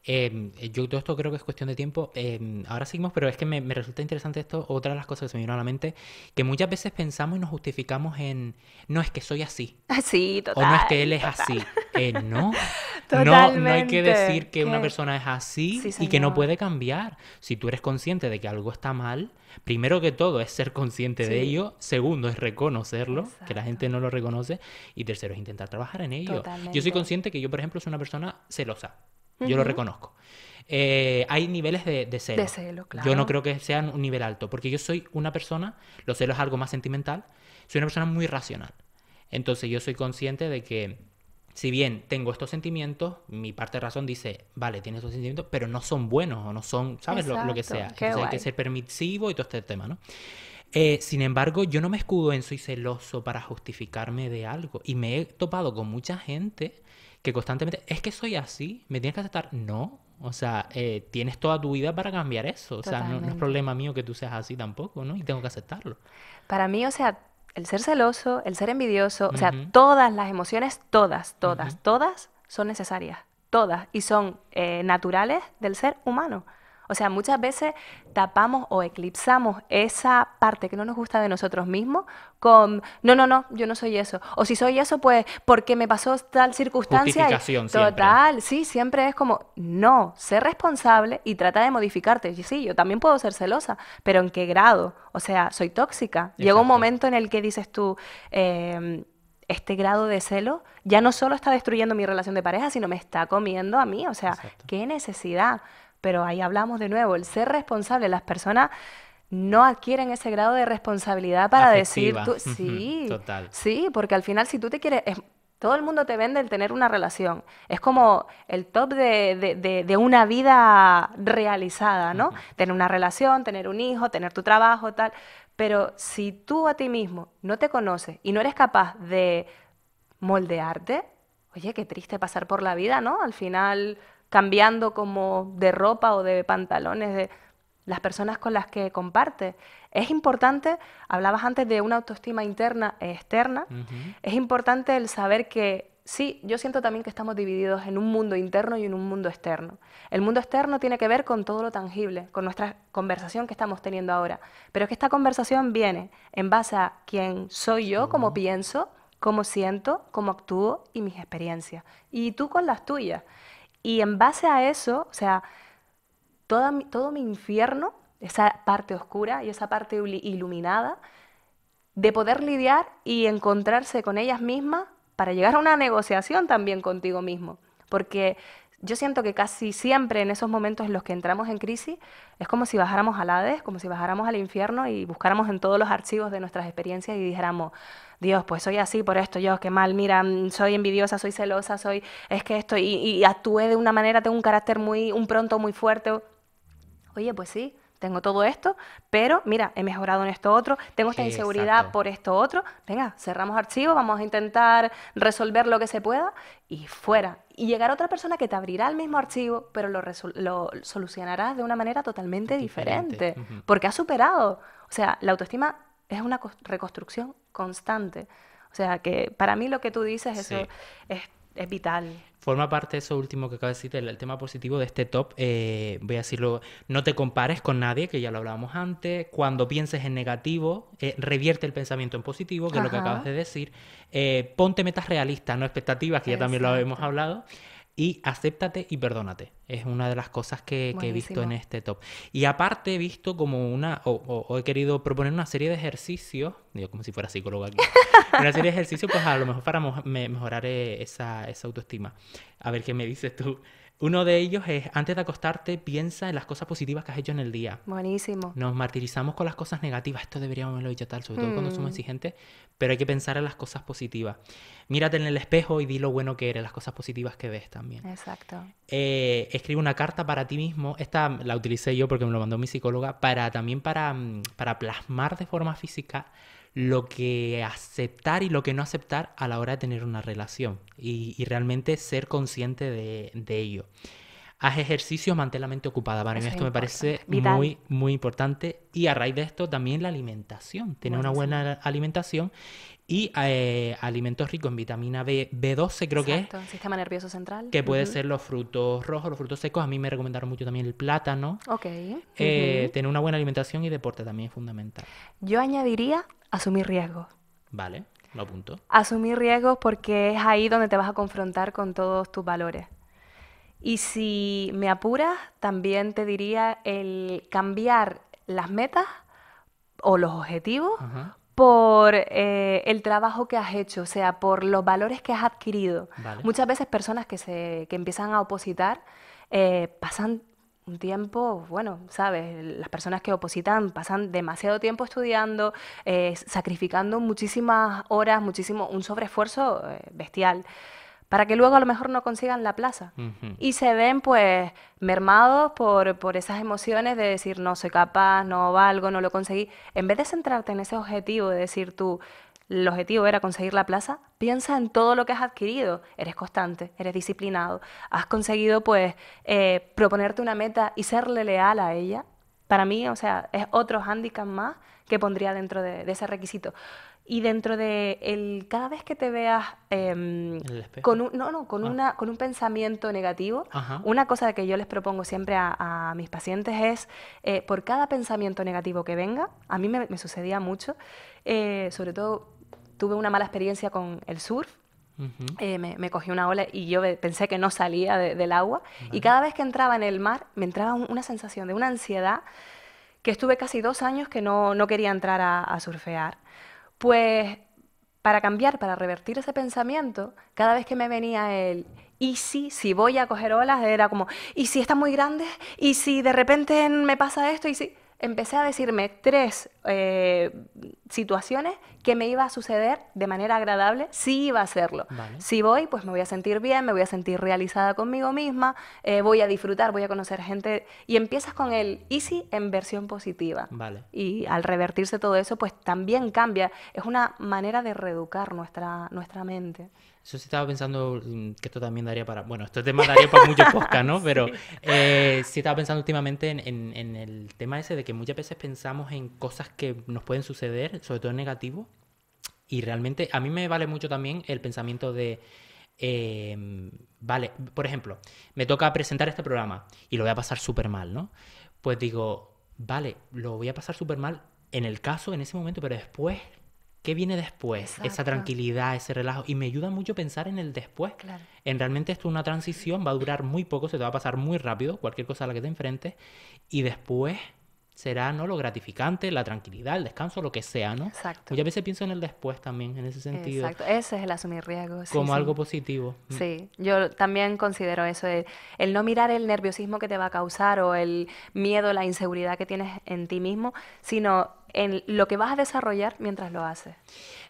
Em, yo todo esto creo que es cuestión de tiempo. Em, ahora seguimos, pero es que me, me, resulta interesante esto, otra de las cosas que se me vino a la mente, que muchas veces pensamos y nos justificamos en, no es que soy así. Así, ah, O no es que él es así. Eh, *laughs* no. no. hay que decir que una persona es así y que no puede cambiar. Si tú eres consciente de que algo está mal, primero que todo es ser consciente de ello, segundo es reconocerlo, que la gente no lo reconoce, y tercero es intentar trabajar en ello. Yo soy consciente que yo, por ejemplo, soy una persona celosa. Yo lo reconozco. Eh, hay niveles de, celo. claro. Yo no creo que sean un nivel alto, porque yo soy una persona, lo celos es algo más sentimental, soy una persona muy racional. Entonces yo soy consciente de que si bien tengo estos sentimientos, mi parte de razón dice, vale, tienes estos sentimientos, pero no son buenos o no son, ¿sabes? Lo, que sea. hay que ser permisivo y todo este tema, ¿no? Eh, sin embargo, yo no me escudo en soy celoso para justificarme de algo. Y me he topado con mucha gente que constantemente, es que soy así, me tienes que aceptar. No, o sea, eh, tienes toda tu vida para cambiar eso. O sea, no, es problema mío que tú seas así tampoco, ¿no? Y tengo que aceptarlo. Para mí, o sea, el ser celoso, el ser envidioso, o sea, todas las emociones, todas, todas, todas son necesarias. Todas. Y son eh, naturales del ser humano. O sea, muchas veces tapamos o eclipsamos esa parte que no nos gusta de nosotros mismos con, no, no, no, yo no soy eso. O si soy eso, pues porque me pasó tal circunstancia. Justificación total, sí, siempre es como, no, sé responsable y trata de modificarte. Y sí, yo también puedo ser celosa, pero ¿en qué grado? O sea, soy tóxica. Llega un momento en el que dices tú... Em, este grado de celo ya no solo está destruyendo mi relación de pareja, sino me está comiendo a mí. O sea, qué necesidad. Pero ahí hablamos de nuevo, el ser responsable, las personas no adquieren ese grado de responsabilidad para decir, sí, Total. sí, porque al final si tú te quieres, todo el mundo te vende el tener una relación. Es como el top de, una vida realizada, ¿no? Tener una relación, tener un hijo, tener tu trabajo, tal. Pero si tú a ti mismo no te conoces y no eres capaz de moldearte, oye, qué triste pasar por la vida, ¿no? Al final cambiando como de ropa o de pantalones, de las personas con las que comparte. Es importante, hablabas antes de una autoestima interna e externa, es importante el saber que sí, yo siento también que estamos divididos en un mundo interno y en un mundo externo. El mundo externo tiene que ver con todo lo tangible, con nuestra conversación que estamos teniendo ahora. Pero es que esta conversación viene en base a quién soy yo, cómo pienso, cómo siento, cómo actúo y mis experiencias. Y tú con las tuyas. Y en base a eso, o sea, todo mi infierno, esa parte oscura y esa parte iluminada, de poder lidiar y encontrarse con ellas mismas para llegar a una negociación también contigo mismo. Porque yo siento que casi siempre en esos momentos en los que entramos en crisis es como si bajáramos al Hades, como si bajáramos al infierno y buscáramos en todos los archivos de nuestras experiencias y dijéramos, Dios, pues soy así por esto, yo, qué mal, mira, mm, soy envidiosa, soy celosa, soy, es que esto, y, y de una manera, tengo un carácter muy, un pronto muy fuerte. Oye, pues sí, tengo todo esto, pero mira, he mejorado en esto otro, tengo esta inseguridad por esto otro, venga, cerramos archivo, vamos a intentar resolver lo que se pueda y fuera. Y llegará otra persona que te abrirá el mismo archivo, pero lo, lo de una manera totalmente diferente, porque ha superado. O sea, la autoestima es una reconstrucción constante. O sea, que para mí lo que tú dices, es es vital. Forma parte de eso último que acabas de decir, el tema positivo de este top. Eh, voy a decirlo, no te compares con nadie, que ya lo hablábamos antes. Cuando pienses en negativo, eh, revierte el pensamiento en positivo, que es lo que acabas de decir. Eh, ponte metas realistas, no expectativas, que ya también lo habíamos hablado y acéptate y perdónate. Es una de las cosas que, he visto en este top. Y aparte he visto como una, o, he querido proponer una serie de ejercicios, digo como si fuera psicólogo aquí, *laughs* una serie de ejercicios pues a lo mejor para mejorar eh, esa, esa autoestima. A ver qué me dices tú. Uno de ellos es, antes de acostarte, piensa en las cosas positivas que has hecho en el día. Buenísimo. Nos martirizamos con las cosas negativas, esto deberíamos haberlo dicho tal, sobre todo cuando somos mm. exigentes, pero hay que pensar en las cosas positivas. Mírate en el espejo y di lo bueno que eres, las cosas positivas que ves también. Exacto. Eh, escribe una carta para ti mismo, esta la utilicé yo porque me lo mandó mi psicóloga, para también para, mm, para plasmar de forma física lo que aceptar y lo que no aceptar a la hora de tener una relación y, realmente ser consciente de, de ello haz ejercicio, mantén la mente ocupada. Para mí esto me parece muy, muy importante. Y a raíz de esto también la alimentación, tener una buena alimentación y eh, alimentos ricos en vitamina B, B12 creo que es. Sistema nervioso central. Que puede ser los frutos rojos, los frutos secos. A mí me recomendaron mucho también el plátano. Ok. Eh, tener una buena alimentación y deporte también es fundamental. Yo añadiría asumir riesgos. Vale, lo apunto. Asumir riesgos porque es ahí donde te vas a confrontar con todos tus valores. Y si me apuras, también te diría el cambiar las metas o los objetivos por eh, el trabajo que has hecho, o sea, por los valores que has adquirido. Muchas veces personas que, se, que empiezan a opositar eh, pasan un tiempo, bueno, sabes, las personas que opositan pasan demasiado tiempo estudiando, eh, sacrificando muchísimas horas, muchísimo, un sobreesfuerzo bestial para que luego a lo mejor no consigan la plaza. Y se ven pues mermados por, esas emociones de decir no soy capaz, no valgo, no lo conseguí. En vez de centrarte en ese objetivo, de decir tú, el objetivo era conseguir la plaza, piensa en todo lo que has adquirido. Eres constante, eres disciplinado, has conseguido pues eh, proponerte una meta y serle leal a ella. Para mí, o sea, es otro hándicap más que pondría dentro de ese requisito y dentro de el, cada vez que te veas em, con, un, no, no, con, ah. una, con un pensamiento negativo, una cosa que yo les propongo siempre a, mis pacientes es, eh, por cada pensamiento negativo que venga, a mí me, sucedía mucho, eh, sobre todo tuve una mala experiencia con el surf, eh, me, cogí una ola y yo pensé que no salía del agua. Y cada vez que entraba en el mar, me entraba una sensación de una ansiedad que estuve casi dos años que no, no quería entrar a, a surfear. Pues para cambiar, para revertir ese pensamiento, cada vez que me venía el y si, si voy a coger olas, era como, y si están muy grandes, y si de repente me pasa esto, y si empecé a decirme tres eh, situaciones que me iba a suceder de manera agradable si iba a hacerlo. Si voy, pues me voy a sentir bien, me voy a sentir realizada conmigo misma, eh, voy a disfrutar, voy a conocer gente. Y empiezas con el easy en versión positiva. Y al revertirse todo eso, pues también cambia. Es una manera de reeducar nuestra, nuestra mente. Yo sí estaba pensando mm, que esto también daría para. Bueno, esto tema daría para muchos *laughs* posca ¿no? Pero eh, sí. estaba pensando últimamente en, el tema ese de que muchas veces pensamos en cosas que nos pueden suceder, sobre todo en negativo. Y realmente a mí me vale mucho también el pensamiento de. Em, vale, por ejemplo, me toca presentar este programa y lo voy a pasar súper mal, ¿no? Pues digo, vale, lo voy a pasar súper mal en el caso, en ese momento, pero después ¿Qué viene después? Esa tranquilidad, ese relajo. Y me ayuda mucho pensar en el después. En realmente esto es una transición, va a durar muy poco, se te va a pasar muy rápido, cualquier cosa a la que te enfrentes. Y después será, ¿no? Lo gratificante, la tranquilidad, el descanso, lo que sea, ¿no? Exacto. a veces pienso en el después también, en ese sentido. Exacto, ese es el asumir riesgos. como algo positivo. Mm. Sí, yo también considero eso, el no mirar el nerviosismo que te va a causar o el miedo, la inseguridad que tienes en ti mismo, sino en lo que vas a desarrollar mientras lo haces.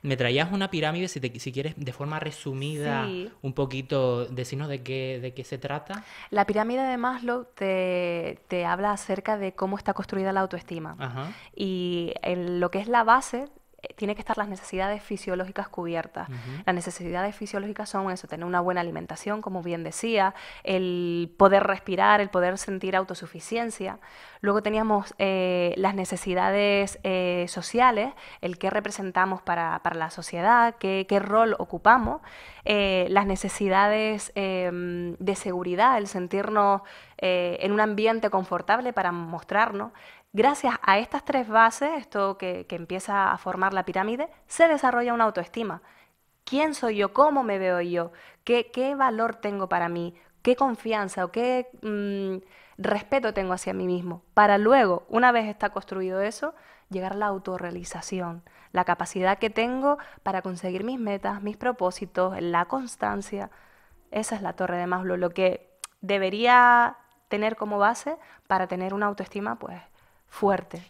Me traías una pirámide, si, si quieres, de forma resumida, un poquito, decirnos de qué, de qué se trata. La pirámide de Maslow te, habla acerca de cómo está construida la autoestima. Y en lo que es la base eh, tiene que estar las necesidades fisiológicas cubiertas. Las necesidades fisiológicas son eso, tener una buena alimentación, como bien decía, el poder respirar, el poder sentir autosuficiencia. Luego teníamos eh, las necesidades eh, sociales, el qué representamos para, la sociedad, qué, rol ocupamos, las necesidades em, de seguridad, el sentirnos en un ambiente confortable para mostrarnos, Gracias a estas tres bases, esto que, empieza a formar la pirámide, se desarrolla una autoestima. ¿Quién soy yo? ¿Cómo me veo yo? ¿Qué, valor tengo para mí? ¿Qué confianza o qué mm, respeto tengo hacia mí mismo? Para luego, una vez está construido eso, llegar a la autorrealización, la capacidad que tengo para conseguir mis metas, mis propósitos, la constancia. Esa es la torre de Maslow, lo que debería tener como base para tener una autoestima pues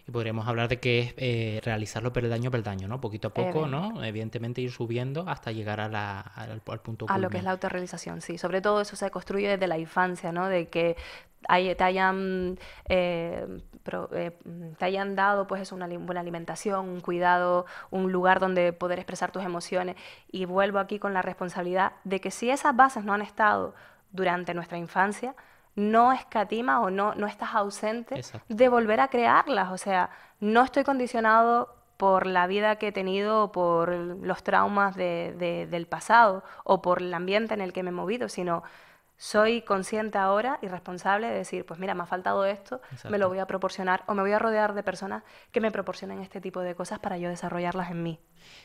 y podríamos hablar de que es eh, realizarlo peldaño a peldaño, ¿no? Poquito a poco, ¿no? Evidentemente ir subiendo hasta llegar al, punto A lo que es la autorrealización, sí. Sobre todo eso se construye desde la infancia, ¿no? De que hay, te hayan, eh, eh, te hayan dado pues eso, una buena alimentación, un cuidado, un lugar donde poder expresar tus emociones. Y vuelvo aquí con la responsabilidad de que si esas bases no han estado durante nuestra infancia, no escatimas o no, no estás ausente de volver a crearlas. O sea, no estoy condicionado por la vida que he tenido, o por los traumas del pasado o por el ambiente en el que me he movido, sino soy consciente ahora y responsable de decir, pues mira, me ha faltado esto, me lo voy a proporcionar o me voy a rodear de personas que me proporcionen este tipo de cosas para yo desarrollarlas en mí.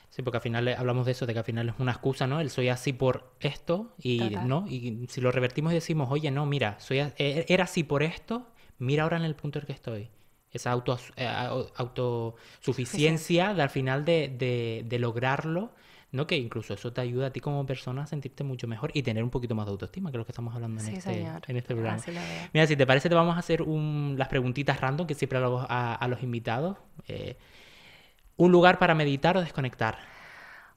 Sí, porque al final eh, hablamos de eso, de que al final es una excusa, ¿no? El soy así por esto y no, y si lo revertimos y decimos, oye, no, mira, soy e, e, era así por esto, mira ahora en el punto en el que estoy esa eh, autosuficiencia de, al final de, de, lograrlo que incluso eso te ayuda a ti como persona a sentirte mucho mejor y tener un poquito más de autoestima, que lo que estamos hablando en, este, este, programa. Mira, si te parece, te vamos a hacer un, las preguntitas random que siempre hago a, los invitados. Eh, un lugar para meditar o desconectar.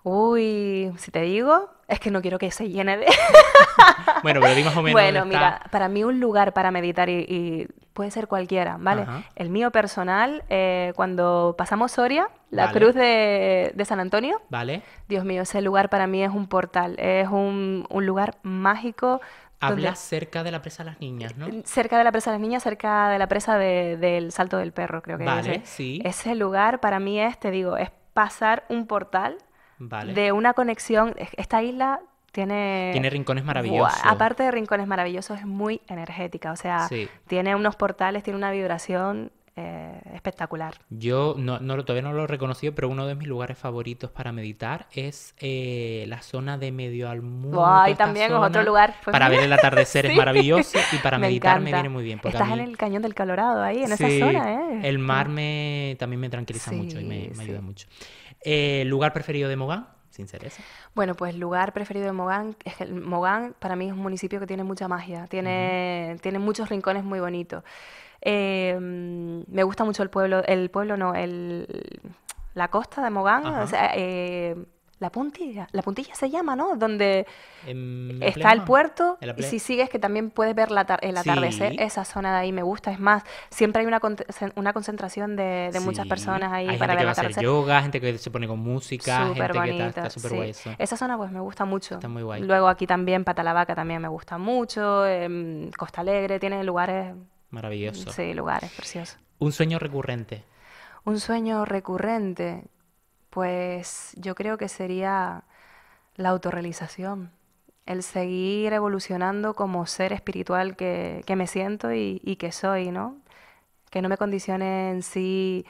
Uy, si te digo, es que no quiero que se llene de... *laughs* bueno, pero más o menos. Bueno, mira, para mí un lugar para meditar y, puede ser cualquiera, ¿vale? El mío personal, eh, cuando pasamos Soria, la cruz de, San Antonio, vale. Dios mío, ese lugar para mí es un portal, es un, lugar mágico Hablas cerca de la presa de las niñas, ¿no? Eh, cerca de la presa de las niñas, cerca de la presa del Salto del Perro, creo que es. Vale, sí. Ese lugar para mí es, te digo, es pasar un portal de una conexión. Esta isla tiene... Tiene rincones maravillosos. aparte de rincones maravillosos, es muy energética. O sea, tiene unos portales, tiene una vibración eh, espectacular. Yo no, no, todavía no lo he reconocido, pero uno de mis lugares favoritos para meditar es eh, la zona de Medio Almundo. mundo también otro lugar. Pues, para ver el *laughs* atardecer es maravilloso y para *laughs* meditar me viene muy bien. Estás en el Cañón del Colorado ahí, en esa zona, ¿eh? El mar me, también me tranquiliza mucho y me ayuda mucho. Eh, ¿Lugar preferido de Mogán? Sin Bueno, pues lugar preferido de Mogán, es que Mogán para mí es un municipio que tiene mucha magia, tiene, tiene muchos rincones muy bonitos. Eh, me gusta mucho el pueblo, el pueblo no, el, la costa de Mogán, o sea, eh, la puntilla, la puntilla se llama, ¿no? Donde está el puerto y si sigues que también puedes ver la el atardecer. Esa zona de ahí me gusta. Es más, siempre hay una, una concentración de, muchas personas ahí para gente que va A hacer yoga, gente que se pone con música, gente está, Esa zona pues me gusta mucho. Está muy guay. Luego aquí también Patalavaca también me gusta mucho. Em, Costa Alegre tiene lugares maravillosos. Sí, lugares preciosos. Un sueño recurrente. Un sueño recurrente pues yo creo que sería la autorrealización, el seguir evolucionando como ser espiritual que, me siento y, que soy, ¿no? Que no me condicione en sí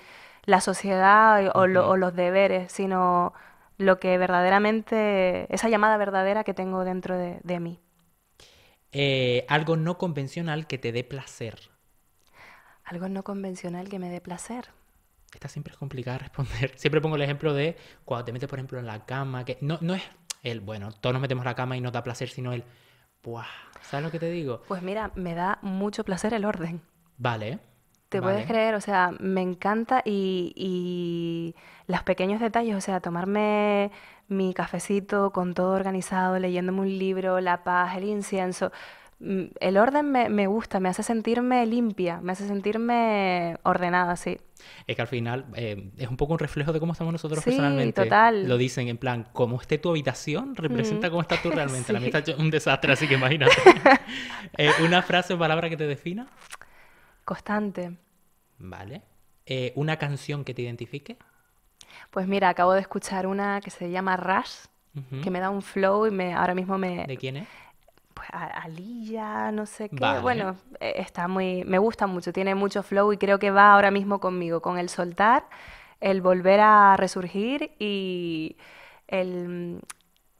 la sociedad o, los deberes, sino lo que verdaderamente, esa llamada verdadera que tengo dentro de, mí. Eh, algo no convencional que te dé placer. Algo no convencional que me dé placer. Esta siempre es complicada responder. *laughs* Siempre pongo el ejemplo de cuando te metes, por ejemplo, en la cama, que no, no es el, bueno, todos nos metemos en la cama y no da placer, sino el, ¡buah! ¿Sabes lo que te digo? Pues mira, me da mucho placer el orden. Vale. Te puedes creer, o sea, me encanta y, y los pequeños detalles, o sea, tomarme mi cafecito con todo organizado, leyéndome un libro, la paz, el incienso el orden me, gusta, me hace sentirme limpia, me hace sentirme ordenada, sí. Es que al final eh, es un poco un reflejo de cómo estamos nosotros sí, personalmente. total. Lo dicen en plan, cómo esté tu habitación mm. representa cómo estás tú *laughs* realmente. La mía está un desastre, así que imagínate. *laughs* Eh, ¿Una frase o palabra que te defina? Constante. Vale. Eh, ¿Una canción que te identifique? Pues mira, acabo de escuchar una que se llama Rush, que me da un flow y me, ahora mismo me... ¿De quién es? Pues, a Alilla, no sé qué. Bueno, e, está muy, me gusta mucho, tiene mucho flow y creo que va ahora mismo conmigo, con el soltar, el volver a resurgir y el,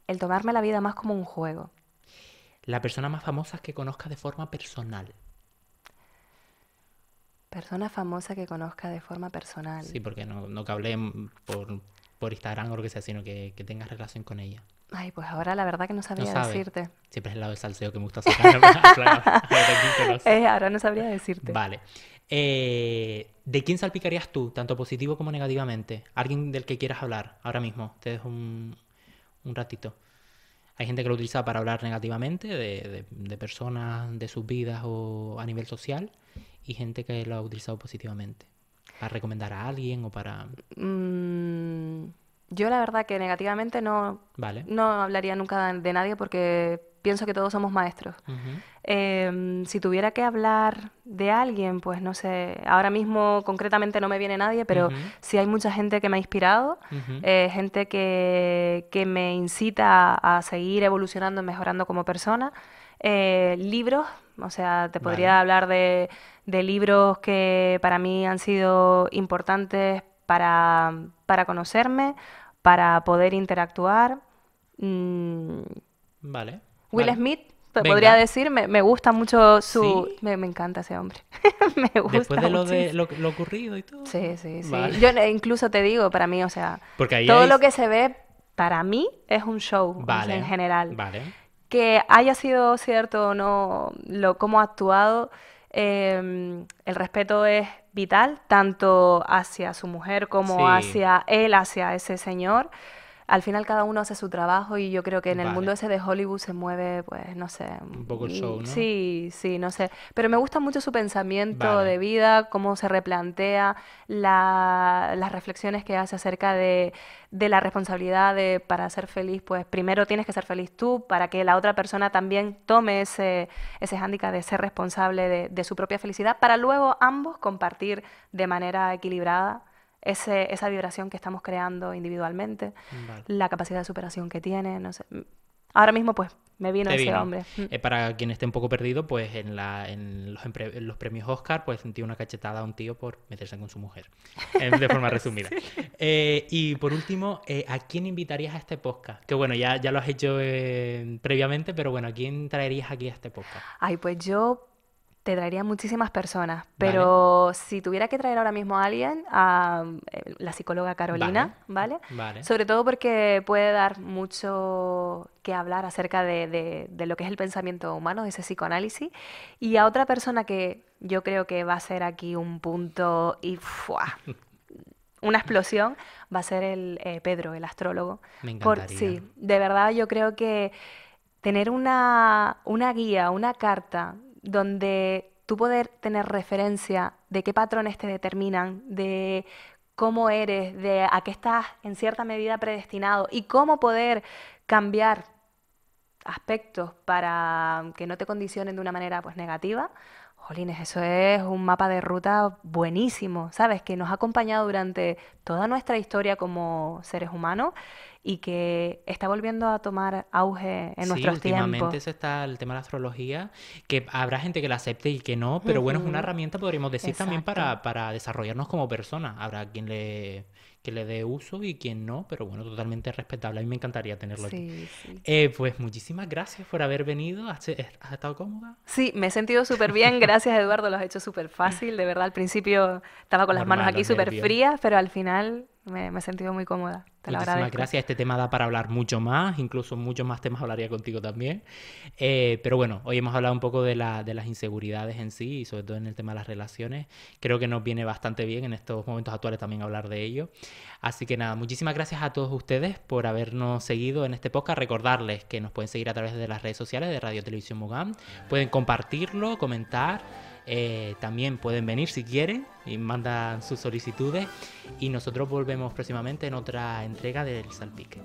el tomarme la vida más como un juego. La persona más famosa que conozca de forma personal. Persona famosa que conozca de forma personal. Sí, porque no, que hablé por, por Instagram o lo que sea, sino que, que tengas relación con ella. Ay, pues ahora la verdad que no sabría decirte. Siempre es el lado de salseo que me gusta sacar. *laughs* *laughs* Eh, ahora no sabría decirte. Vale. Eh, ¿De quién salpicarías tú, tanto positivo como negativamente? Alguien del que quieras hablar ahora mismo. Te dejo un, ratito. Hay gente que lo utiliza para hablar negativamente de, personas, de sus vidas o a nivel social, y gente que lo ha utilizado positivamente. Para recomendar a alguien o para. Mmm... Yo la verdad que negativamente no, no hablaría nunca de nadie porque pienso que todos somos maestros. Em, si tuviera que hablar de alguien, pues no sé, ahora mismo concretamente no me viene nadie, pero sí hay mucha gente que me ha inspirado, eh, gente que, me incita a seguir evolucionando y mejorando como persona. Eh, libros, o sea, te podría hablar de, de libros que para mí han sido importantes para, para conocerme para poder interactuar. Mm, vale. Will Smith, podría decir, me, gusta mucho su... Me, encanta ese hombre. *laughs* me gusta Después de, lo, de lo, ocurrido y todo. Sí, sí, sí. Yo incluso te digo, para mí, o sea, todo lo que se ve, para mí, es un show en general. Vale. Que haya sido cierto o no lo, cómo ha actuado, em, el respeto es vital, tanto hacia su mujer como hacia él, hacia ese señor al final cada uno hace su trabajo y yo creo que en el mundo ese de Hollywood se mueve, pues, no sé. Un poco el show, ¿no? Sí, sí, no sé. Pero me gusta mucho su pensamiento de vida, cómo se replantea, la, las reflexiones que hace acerca de, la responsabilidad de para ser feliz, pues primero tienes que ser feliz tú para que la otra persona también tome ese, ese hándicap de ser responsable de su propia felicidad para luego ambos compartir de manera equilibrada esa vibración que estamos creando individualmente, la capacidad de superación que tiene, no sé. Ahora mismo, pues, me vino ese hombre. Mm. Eh, para quien esté un poco perdido, pues, en, los, premios Oscar, pues, sentí una cachetada a un tío por meterse con su mujer, eh, de forma *laughs* resumida. Eh, y, por último, ¿a quién invitarías a este podcast? Que, bueno, ya, ya lo has hecho previamente, pero, bueno, ¿a quién traerías aquí a este podcast? Ay, pues, yo te traería muchísimas personas, pero si tuviera que traer ahora mismo a alguien, a eh, la psicóloga Carolina, ¿vale? Sobre todo porque puede dar mucho que hablar acerca de, lo que es el pensamiento humano, de ese psicoanálisis. Y a otra persona que yo creo que va a ser aquí un punto y ¡fua! *laughs* una explosión, va a ser el eh, Pedro, el astrólogo. Me encantaría. Por, sí, de verdad yo creo que tener una, una guía, una carta donde tú poder tener referencia de qué patrones te determinan, de cómo eres, de a qué estás en cierta medida predestinado y cómo poder cambiar aspectos para que no te condicionen de una manera pues negativa, jolines, eso es un mapa de ruta buenísimo, ¿sabes? Que nos ha acompañado durante toda nuestra historia como seres humanos y que está volviendo a tomar auge en nuestros últimamente Sí, Últimamente está el tema de la astrología, que habrá gente que la acepte y que no, pero bueno, es una herramienta, podríamos decir, también para, para desarrollarnos como personas. Habrá quien le que le dé uso y quien no, pero bueno, totalmente respetable. A mí me encantaría tenerlo aquí. Eh, pues muchísimas gracias por haber venido. ¿Has, eh, estado cómoda? Sí, me he sentido súper bien. *laughs* Gracias, Eduardo. Lo has hecho súper fácil. De verdad, al principio estaba con las manos aquí súper frías, pero al final me he sentido muy cómoda. Muchísimas gracias. Este tema da para hablar mucho más, incluso muchos más temas hablaría contigo también. Eh, pero bueno, hoy hemos hablado un poco de, de las inseguridades en sí y sobre todo en el tema de las relaciones. Creo que nos viene bastante bien en estos momentos actuales también hablar de ello. Así que nada, muchísimas gracias a todos ustedes por habernos seguido en este podcast. Recordarles que nos pueden seguir a través de las redes sociales de Radio Televisión Mugam, Pueden compartirlo, comentar eh, también pueden venir si quieren y mandan sus solicitudes. Y nosotros volvemos próximamente en otra entrega del Salpique.